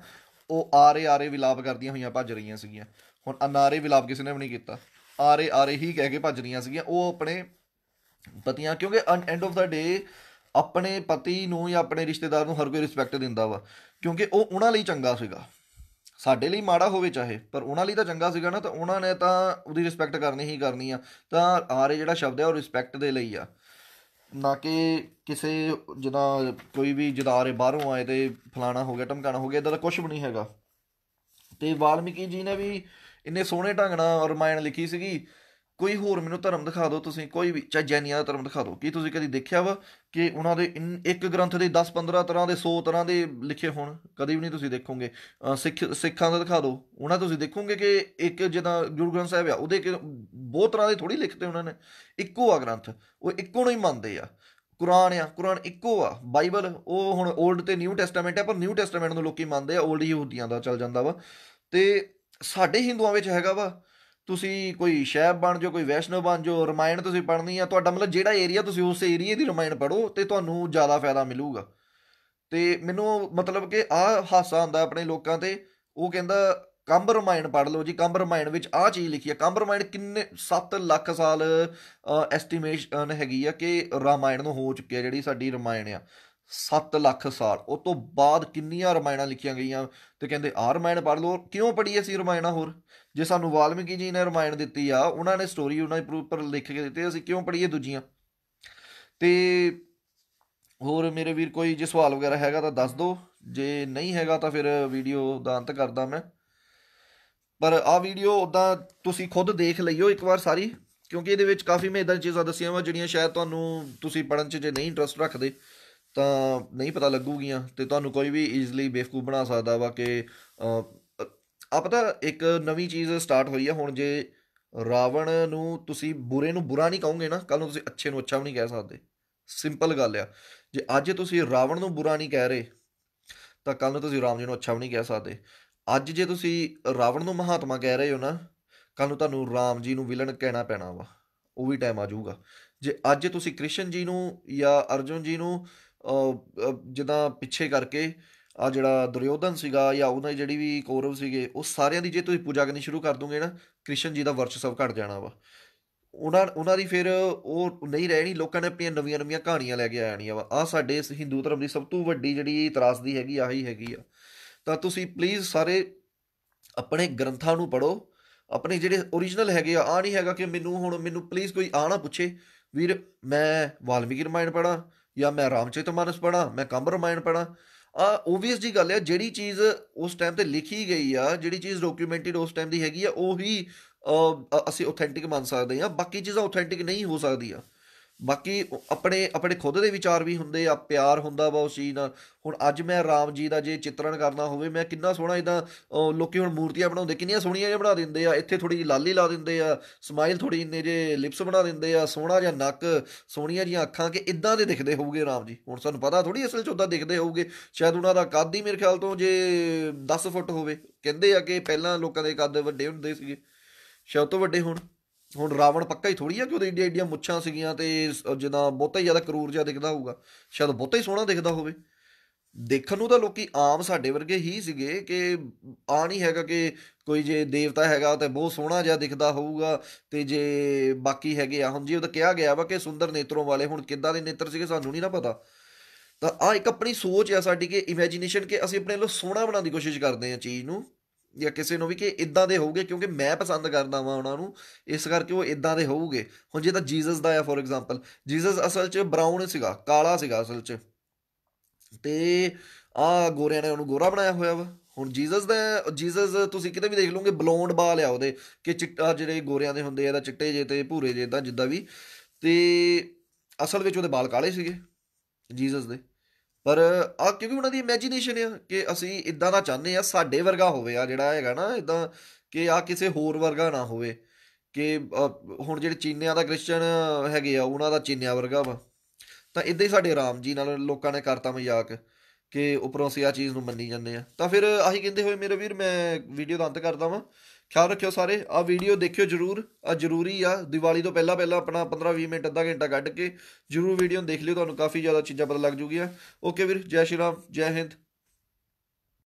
ਉਹ ਆਰੇ ਆਰੇ ਵਿਲਾਪ ਕਰਦੀਆਂ ਹੋਈਆਂ ਭੱਜ ਰਹੀਆਂ ਸੀਗੀਆਂ ਹੁਣ ਅਨਾਰੇ ਵਿਲਾਪ ਕਿਸੇ ਨੇ ਵੀ ਨਹੀਂ ਕੀਤਾ ਆਰੇ ਆਰੇ ਹੀ ਕਹਿ ਕੇ ਭੱਜ ਰਹੀਆਂ ਸੀਗੀਆਂ ਉਹ ਆਪਣੇ ਪਤੀਆਂ ਕਿਉਂਕਿ ਐਂਡ ਆਫ ਦਾ ਡੇ ਆਪਣੇ ਪਤੀ ਨੂੰ ਜਾਂ ਆਪਣੇ ਰਿਸ਼ਤੇਦਾਰ ਨੂੰ ਹਰ ਕੋਈ ਰਿਸਪੈਕਟ ਦਿੰਦਾ ਵਾ ਕਿਉਂਕਿ ਉਹ ਉਹਨਾਂ ਲਈ ਚੰਗਾ ਸੀਗਾ ਸਾਡੇ ਲਈ ਮਾੜਾ ਹੋਵੇ ਚਾਹੇ ਪਰ ਉਹਨਾਂ ਲਈ ਤਾਂ ਚੰਗਾ ਸੀਗਾ ਨਾ ਤਾਂ ਉਹਨਾਂ ਨੇ ਤਾਂ ਉਹਦੀ ਰਿਸਪੈਕਟ ਕਰਨੀ ਹੀ ਕਰਨੀ ਆ ਤਾਂ ਆਰੇ ਜਿਹੜਾ ਸ਼ਬਦ ਹੈ ਉਹ ਰਿਸਪੈਕਟ ਦੇ ਲਈ ਆ ਨਾ ਕਿ ਕਿਸੇ ਜਿਹਦਾ ਕੋਈ ਵੀ ਜਦਾਰੇ ਬਾਹਰੋਂ ਆਏ ਤੇ ਫਲਾਣਾ ਹੋ ਗਿਆ ਟਮਕਾਣਾ ਹੋ ਗਿਆ ਇਦਾਂ ਦਾ ਕੁਝ ਵੀ ਨਹੀਂ ਹੈਗਾ ਤੇ ਵਾਲਮੀਕੀ ਜੀ ਨੇ ਵੀ ਇੰਨੇ ਸੋਹਣੇ ਢੰਗ ਨਾਲ ਰਮਾਇਣ ਲਿਖੀ ਸੀਗੀ ਕੋਈ ਹੋਰ ਮੈਨੂੰ ਧਰਮ ਦਿਖਾ ਦਿਓ ਤੁਸੀਂ ਕੋਈ ਵੀ ਚਾਹੇ ਜੈਨੀਆਂ ਦਾ ਧਰਮ ਦਿਖਾ ਦਿਓ ਕੀ ਤੁਸੀਂ ਕਦੀ ਦੇਖਿਆ ਵਾ ਕਿ ਉਹਨਾਂ ਦੇ ਇੱਕ ਗ੍ਰੰਥ ਦੇ 10 15 ਤਰ੍ਹਾਂ ਦੇ 100 ਤਰ੍ਹਾਂ ਦੇ ਲਿਖੇ ਹੋਣ ਕਦੀ ਵੀ ਨਹੀਂ ਤੁਸੀਂ ਦੇਖੋਗੇ ਸਿੱਖ ਸਿੱਖਾਂ ਦਾ ਦਿਖਾ ਦਿਓ ਉਹਨਾਂ ਤੁਸੀਂ ਦੇਖੋਗੇ ਕਿ ਇੱਕ ਜਿਹਦਾ ਗੁਰੂ ਗ੍ਰੰਥ ਸਾਹਿਬ ਆ ਉਹਦੇ ਬਹੁਤ ਤਰ੍ਹਾਂ ਦੇ ਥੋੜੀ ਲਿਖਤੇ ਉਹਨਾਂ ਨੇ ਇੱਕੋ ਆ ਗ੍ਰੰਥ ਉਹ ਇੱਕੋ ਨੂੰ ਹੀ ਮੰਨਦੇ ਆ ਕੁਰਾਨ ਆ ਕੁਰਾਨ ਇੱਕੋ ਆ ਬਾਈਬਲ ਉਹ ਹੁਣ 올ਡ ਤੇ ਨਿਊ ਟੈਸਟਾਮੈਂਟ ਆ ਪਰ ਨਿਊ ਟੈਸਟਾਮੈਂਟ ਨੂੰ ਲੋਕੀ ਮੰਨਦੇ ਆ 올ਡ ਯਹੂਦੀਆਂ ਦਾ ਚੱਲ ਜਾਂਦਾ ਵਾ ਤੇ ਸਾਡੇ ਹਿੰਦੂਆਂ ਵਿੱਚ ਹੈਗਾ ਵਾ ਤੁਸੀਂ ਕੋਈ ਸ਼ੈਬ ਬਣ ਜਾਓ ਕੋਈ ਵੈਸ਼ਨਵ ਬਣ ਜਾਓ ਰਮਾਇਣ ਤੁਸੀਂ ਪੜ੍ਹਨੀ ਆ ਤੁਹਾਡਾ ਮਤਲਬ ਜਿਹੜਾ ਏਰੀਆ ਤੁਸੀਂ ਉਸ ਏਰੀਏ ਦੀ ਰਮਾਇਣ ਪੜੋ ਤੇ ਤੁਹਾਨੂੰ ਜ਼ਿਆਦਾ ਫਾਇਦਾ ਮਿਲੂਗਾ ਤੇ ਮੈਨੂੰ ਮਤਲਬ ਕਿ ਆ ਹਾਸਾ ਹੁੰਦਾ ਆਪਣੇ ਲੋਕਾਂ ਤੇ ਉਹ ਕਹਿੰਦਾ ਕੰਬ ਰਮਾਇਣ ਪੜ ਲਓ ਜੀ ਕੰਬ ਰਮਾਇਣ ਵਿੱਚ ਆ ਚੀਜ਼ ਲਿਖੀ ਆ ਕੰਬ ਰਮਾਇਣ ਕਿੰਨੇ 7 ਲੱਖ ਸਾਲ ਐਸਟੀਮੇਸ਼ਨ ਹੈਗੀ ਆ ਕਿ ਰਾਮਾਇਣ ਨੂੰ ਹੋ ਚੁੱਕਿਆ ਜਿਹੜੀ ਸਾਡੀ ਰਮਾਇਣ ਆ 7 ਲੱਖ ਸਾਲ ਉਹ ਤੋਂ ਬਾਅਦ ਕਿੰਨੀਆਂ ਰਮਾਇਣਾਂ ਲਿਖੀਆਂ ਗਈਆਂ ਤੇ ਕਹਿੰਦੇ ਆ ਰਮਾਇਣ ਪੜ ਲੋ ਕਿਉਂ ਪੜੀਏ ਸੀ ਰਮਾਇਣਾਂ ਹੋਰ ਜੇ ਸਾਨੂੰ ਵਾਲਮੀਕੀ ਜੀ ਨੇ ਰਮਾਇਣ ਦਿੱਤੀ ਆ ਉਹਨਾਂ ਨੇ ਸਟੋਰੀ ਉਹਨਾਂ ਦੇ ਪਰ ਲਿਖ ਕੇ ਦਿੱਤੀ ਅਸੀਂ ਕਿਉਂ ਪੜੀਏ ਦੂਜੀਆਂ ਤੇ ਹੋਰ ਮੇਰੇ ਵੀਰ ਕੋਈ ਜੇ ਸਵਾਲ ਵਗੈਰਾ ਹੈਗਾ ਤਾਂ ਦੱਸ ਦਿਓ ਜੇ ਨਹੀਂ ਹੈਗਾ ਤਾਂ ਫਿਰ ਵੀਡੀਓ ਦਾ ਅੰਤ ਕਰਦਾ ਮੈਂ ਪਰ ਆ ਵੀਡੀਓ ਉਦਾਂ ਤੁਸੀਂ ਖੁਦ ਦੇਖ ਲਈਓ ਇੱਕ ਵਾਰ ਸਾਰੀ ਕਿਉਂਕਿ ਇਹਦੇ ਵਿੱਚ ਕਾਫੀ ਮੈਂ ਇਦਾਂ ਚੀਜ਼ਾਂ ਦੱਸੀਆਂ ਵਾ ਜਿਹੜੀਆਂ ਸ਼ਾਇਦ ਤੁਹਾਨੂੰ ਤੁਸੀਂ ਪੜਨ 'ਚ ਜੇ ਨਹੀਂ ਇੰਟਰਸਟ ਰੱਖਦੇ ਤਾਂ ਨਹੀਂ ਪਤਾ ਲੱਗੂਗੀਆਂ ਤੇ ਤੁਹਾਨੂੰ ਕੋਈ ਵੀ ਈਜ਼ੀਲੀ ਬੇਵਕੂਫ ਬਣਾ ਸਕਦਾ ਵਾ ਕਿ ਆ ਪਤਾ ਇੱਕ ਨਵੀਂ ਚੀਜ਼ ਸਟਾਰਟ ਹੋਈ ਆ ਹੁਣ ਜੇ ਰਾਵਣ ਨੂੰ ਤੁਸੀਂ ਬੁਰੇ ਨੂੰ ਬੁਰਾ ਨਹੀਂ ਕਹੋਗੇ ਨਾ ਕੱਲ ਨੂੰ ਤੁਸੀਂ ਅੱਛੇ ਨੂੰ ਅੱਛਾ ਵੀ ਨਹੀਂ ਕਹਿ ਸਕਦੇ ਸਿੰਪਲ ਗੱਲ ਆ ਜੇ ਅੱਜ ਤੁਸੀਂ ਰਾਵਣ ਨੂੰ ਬੁਰਾ ਨਹੀਂ ਕਹਿ ਰਹੇ ਤਾਂ ਕੱਲ ਨੂੰ ਤੁਸੀਂ ਰਾਮ ਜੀ ਨੂੰ ਅੱਛਾ ਵੀ ਨਹੀਂ ਕਹਿ ਸਕਦੇ ਅੱਜ ਜੇ ਤੁਸੀਂ ਰਾਵਣ ਨੂੰ ਮਹਾਤਮਾ ਕਹਿ ਰਹੇ ਹੋ ਨਾ ਕੱਲ ਨੂੰ ਤੁਹਾਨੂੰ ਰਾਮ ਜੀ ਨੂੰ ਵਿਲਨ ਕਹਿਣਾ ਪੈਣਾ ਵਾ ਉਹ ਵੀ ਟਾਈਮ ਆ ਜਾਊਗਾ ਜੇ ਅੱਜ ਤੁਸੀਂ ਕ੍ਰਿਸ਼ਨ ਜੀ ਨੂੰ ਜਾਂ ਅਰਜੁਨ ਜੀ ਨੂੰ ਜਿੱਦਾਂ ਪਿੱਛੇ ਕਰਕੇ ਆ ਜਿਹੜਾ ਦੁਰਯੋਧਨ ਸੀਗਾ ਜਾਂ ਉਹਨਾਂ ਦੀ ਜਿਹੜੀ ਵੀ ਕੌਰਵ ਸੀਗੇ ਉਹ ਸਾਰਿਆਂ ਦੀ ਜੇ ਤੁਸੀਂ ਪੂਜਾ ਕਰਨੀ ਸ਼ੁਰੂ ਕਰ ਦੋਗੇ ਨਾ ਕ੍ਰਿਸ਼ਨ ਜੀ ਦਾ ਵਰਚਸਵ ਘਟ ਜਾਣਾ ਵਾ ਉਹਨਾਂ ਉਹਨਾਂ ਦੀ ਫਿਰ ਉਹ ਨਹੀਂ ਰਹਿਣੀ ਲੋਕਾਂ ਨੇ ਆਪਣੀਆਂ ਨਵੀਆਂ ਨਵੀਆਂ ਕਹਾਣੀਆਂ ਲੈ ਕੇ ਆਣੀਆਂ ਵਾ ਆ ਸਾਡੇ ਹਿੰਦੂ ਧਰਮ ਦੀ ਸਭ ਤੋਂ ਵੱਡੀ ਜਿਹੜੀ ਤਰਾਸਦੀ ਹੈਗੀ ਆਹੀ ਹੈਗੀ ਆ ਤਾਂ ਤੁਸੀਂ ਪਲੀਜ਼ ਸਾਰੇ ਆਪਣੇ ਗ੍ਰੰਥਾਂ ਨੂੰ ਪੜੋ ਆਪਣੇ ਜਿਹੜੇ origignal ਹੈਗੇ ਆ ਆ ਨਹੀਂ ਹੈਗਾ ਕਿ ਮੈਨੂੰ ਹੁਣ ਮੈਨੂੰ ਪਲੀਜ਼ ਕੋਈ ਆ ਨਾ ਪੁੱਛੇ ਵੀਰ ਮੈਂ ਵਾਲਮੀਕਿ ਰਮਾਇਣ ਪੜਾਂ ਜਾਂ ਮੈਂ ਰਾਮਚਰਿਤਮਾਨਸ ਪੜਾਂ ਮੈਂ ਕੰਬ ਰਮਾਇਣ ਪੜਾਂ ਆ ਓਬਵੀਅਸ ਜੀ ਗੱਲ ਹੈ ਜਿਹੜੀ ਚੀਜ਼ ਉਸ ਟਾਈਮ ਤੇ ਲਿਖੀ ਗਈ ਆ ਜਿਹੜੀ ਚੀਜ਼ ਡਾਕੂਮੈਂਟਡ ਉਸ ਟਾਈਮ ਦੀ ਹੈਗੀ ਆ ਉਹੀ ਅਸੀਂ ਆਥੈਂਟਿਕ ਮੰਨ ਸਕਦੇ ਆ ਬਾਕੀ ਚੀਜ਼ਾਂ ਆਥੈਂਟਿਕ ਨਹੀਂ ਹੋ ਸਕਦੀਆਂ ਬਾਕੀ ਆਪਣੇ ਆਪਣੇ ਖੁਦ ਦੇ ਵਿਚਾਰ ਵੀ ਹੁੰਦੇ ਆ ਪਿਆਰ ਹੁੰਦਾ ਵਾ ਉਸ ਚੀਜ਼ ਨਾਲ ਹੁਣ ਅੱਜ ਮੈਂ ਰਾਮ ਜੀ ਦਾ ਜੇ ਚਿੱਤਰਣ ਕਰਨਾ ਹੋਵੇ ਮੈਂ ਕਿੰਨਾ ਸੋਹਣਾ ਇਦਾਂ ਲੋਕੀ ਹੁਣ ਮੂਰਤੀਆਂ ਬਣਾਉਂਦੇ ਕਿੰਨੀਆਂ ਸੋਹਣੀਆਂ ਜਿਹਾ ਬਣਾ ਦਿੰਦੇ ਆ ਇੱਥੇ ਥੋੜੀ ਜਿਹੀ ਲਾਲੀ ਲਾ ਦਿੰਦੇ ਆ ਸਮਾਈਲ ਥੋੜੀ ਇੰਨੇ ਜੇ ਲਿਪਸ ਬਣਾ ਦਿੰਦੇ ਆ ਸੋਹਣਾ ਜਿਹਾ ਨੱਕ ਸੋਹਣੀਆਂ ਜੀਆਂ ਅੱਖਾਂ ਕਿ ਇਦਾਂ ਦੇ ਦਿਖਦੇ ਹੋਊਗੇ ਰਾਮ ਜੀ ਹੁਣ ਸਾਨੂੰ ਪਤਾ ਥੋੜੀ ਅਸਲ ਚ ਉਦਾਂ ਦਿਖਦੇ ਹੋਊਗੇ ਸ਼ਾਇਦ ਉਹਨਾਂ ਦਾ ਕੱਦ ਹੀ ਮੇਰੇ ਖਿਆਲ ਤੋਂ ਜੇ 10 ਫੁੱਟ ਹੋਵੇ ਕਹਿੰਦੇ ਆ ਕਿ ਪਹਿਲਾਂ ਲੋਕਾਂ ਦੇ ਕੱਦ ਵੱਡੇ ਹੁੰਦੇ ਸੀਗੇ ਸ਼ਾਇਦ ਤੋਂ ਵੱਡੇ ਹੋਣ ਹੁਣ ਰਾਵਣ ਪੱਕਾ ਹੀ ਥੋੜੀ ਆ ਕਿ ਉਹਦੇ ਏਡੀ ਏਡੀਆਂ ਮੁੱਛਾਂ ਸੀਗੀਆਂ ਤੇ ਜਿੱਦਾਂ ਬਹੁਤਾ ਹੀ ਜ਼ਿਆਦਾ ਕਰੂਰ ਜਿਹਾ ਦਿਖਦਾ ਹੋਊਗਾ ਸ਼ਾਇਦ ਬਹੁਤਾ ਹੀ ਸੋਹਣਾ ਦਿਖਦਾ ਹੋਵੇ ਦੇਖਣ ਨੂੰ ਤਾਂ ਲੋਕੀ ਆਮ ਸਾਡੇ ਵਰਗੇ ਹੀ ਸੀਗੇ ਕਿ ਆ ਨਹੀਂ ਹੈਗਾ ਕਿ ਕੋਈ ਜੇ ਦੇਵਤਾ ਹੈਗਾ ਤੇ ਬਹੁਤ ਸੋਹਣਾ ਜਿਹਾ ਦਿਖਦਾ ਹੋਊਗਾ ਤੇ ਜੇ ਬਾਕੀ ਹੈਗੇ ਆ ਹੁਣ ਜੀ ਉਹ ਤਾਂ ਕਿਹਾ ਗਿਆ ਵਾ ਕਿ ਸੁੰਦਰ ਨੇਤਰੋਂ ਵਾਲੇ ਹੁਣ ਕਿੱਦਾਂ ਦੇ ਨੇਤਰ ਸੀਗੇ ਸਾਨੂੰ ਨਹੀਂ ਨਾ ਪਤਾ ਤਾਂ ਆ ਇੱਕ ਆਪਣੀ ਸੋਚ ਆ ਸਾਡੀ ਕਿ ਇਮੇਜਿਨੇਸ਼ਨ ਕਿ ਅਸੀਂ ਆਪਣੇ ਲੋ ਸੋਹਣਾ ਬਣਾਉਣ ਦੀ ਕੋਸ਼ਿਸ਼ ਕਰਦੇ ਆ ਚੀਜ਼ ਨੂੰ ਜਾਂ ਕਿਸੇ ਨੂੰ ਵੀ ਕਿ ਇਦਾਂ ਦੇ ਹੋਊਗੇ ਕਿਉਂਕਿ ਮੈਂ ਪਸੰਦ ਕਰਦਾ ਵਾਂ ਉਹਨਾਂ ਨੂੰ ਇਸ ਕਰਕੇ ਉਹ ਇਦਾਂ ਦੇ ਹੋਊਗੇ ਹੁਣ ਜੇ ਤਾਂ ਜੀਸਸ ਦਾ ਆ ਫੋਰ ਐਗਜ਼ਾਮਪਲ ਜੀਸਸ ਅਸਲ 'ਚ ਬਰਾਊਨ ਸੀਗਾ ਕਾਲਾ ਸੀਗਾ ਅਸਲ 'ਚ ਤੇ ਆ ਗੋਰਿਆਂ ਨੇ ਉਹਨੂੰ ਗੋਰਾ ਬਣਾਇਆ ਹੋਇਆ ਵਾ ਹੁਣ ਜੀਸਸ ਦਾ ਜੀਸਸ ਤੁਸੀਂ ਕਿਤੇ ਵੀ ਦੇਖ ਲਓਗੇ ਬਲੌਂਡ ਬਾਲ ਆ ਉਹਦੇ ਕਿ ਚਿੱਟਾ ਜਿਹੜੇ ਗੋਰਿਆਂ ਦੇ ਹੁੰਦੇ ਆ ਦਾ ਚਿੱਟੇ ਜੇ ਤੇ ਭੂਰੇ ਜੇ ਤਾਂ ਜਿੱਦਾਂ ਵੀ ਤੇ ਅਸਲ ਵਿੱਚ ਉਹਦੇ ਬਾਲ ਕਾਲੇ ਸੀਗੇ ਜੀਸਸ ਦੇ ਪਰ ਆ ਕਿਉਂਕਿ ਉਹਨਾਂ ਦੀ ਇਮੇਜਿਨੇਸ਼ਨ ਆ ਕਿ ਅਸੀਂ ਇਦਾਂ ਦਾ ਚਾਹੁੰਦੇ ਆ ਸਾਡੇ ਵਰਗਾ ਹੋਵੇ ਆ ਜਿਹੜਾ ਹੈਗਾ ਨਾ ਇਦਾਂ ਕਿ ਆ ਕਿਸੇ ਹੋਰ ਵਰਗਾ ਨਾ ਹੋਵੇ ਕਿ ਹੁਣ ਜਿਹੜੇ ਚੀਨਿਆਂ ਦਾ ਕ੍ਰਿਸਚੀਅਨ ਹੈਗੇ ਆ ਉਹਨਾਂ ਦਾ ਚੀਨਿਆਂ ਵਰਗਾ ਵਾ ਤਾਂ ਇਦਾਂ ਹੀ ਸਾਡੇ ਰਾਮ ਜੀ ਨਾਲ ਲੋਕਾਂ ਨੇ ਕਰਤਾ ਮਜ਼ਾਕ ਕਿ ਉਪਰੋਂ ਸਿਆ ਆ ਚੀਜ਼ ਨੂੰ ਮੰਨੀ ਜਾਂਦੇ ਆ ਤਾਂ ਫਿਰ ਆਹੀ ਕਹਿੰਦੇ ਹੋਏ ਮੇਰੇ ਵੀਰ ਮੈਂ ਵੀਡੀਓ ਦਾ ਅੰਤ ਕਰਦਾ ਵਾਂ ਖਿਆਲ ਰੱਖਿਓ ਸਾਰੇ ਆ ਵੀਡੀਓ ਦੇਖਿਓ ਜਰੂਰ ਆ ਜ਼ਰੂਰੀ ਆ ਦੀਵਾਲੀ ਤੋਂ ਪਹਿਲਾਂ ਪਹਿਲਾਂ ਆਪਣਾ 15-20 ਮਿੰਟ ਅੱਧਾ ਘੰਟਾ ਕੱਢ ਕੇ ਜਰੂਰ ਵੀਡੀਓ ਦੇਖ ਲਿਓ ਤੁਹਾਨੂੰ ਕਾਫੀ ਜ਼ਿਆਦਾ ਚੀਜ਼ਾਂ ਪਤਾ ਲੱਗ ਜੂਗੀਆਂ ਓਕੇ ਵੀਰ ਜੈ ਸ਼੍ਰੀ ਰਾਮ ਜੈ ਹਿੰਦ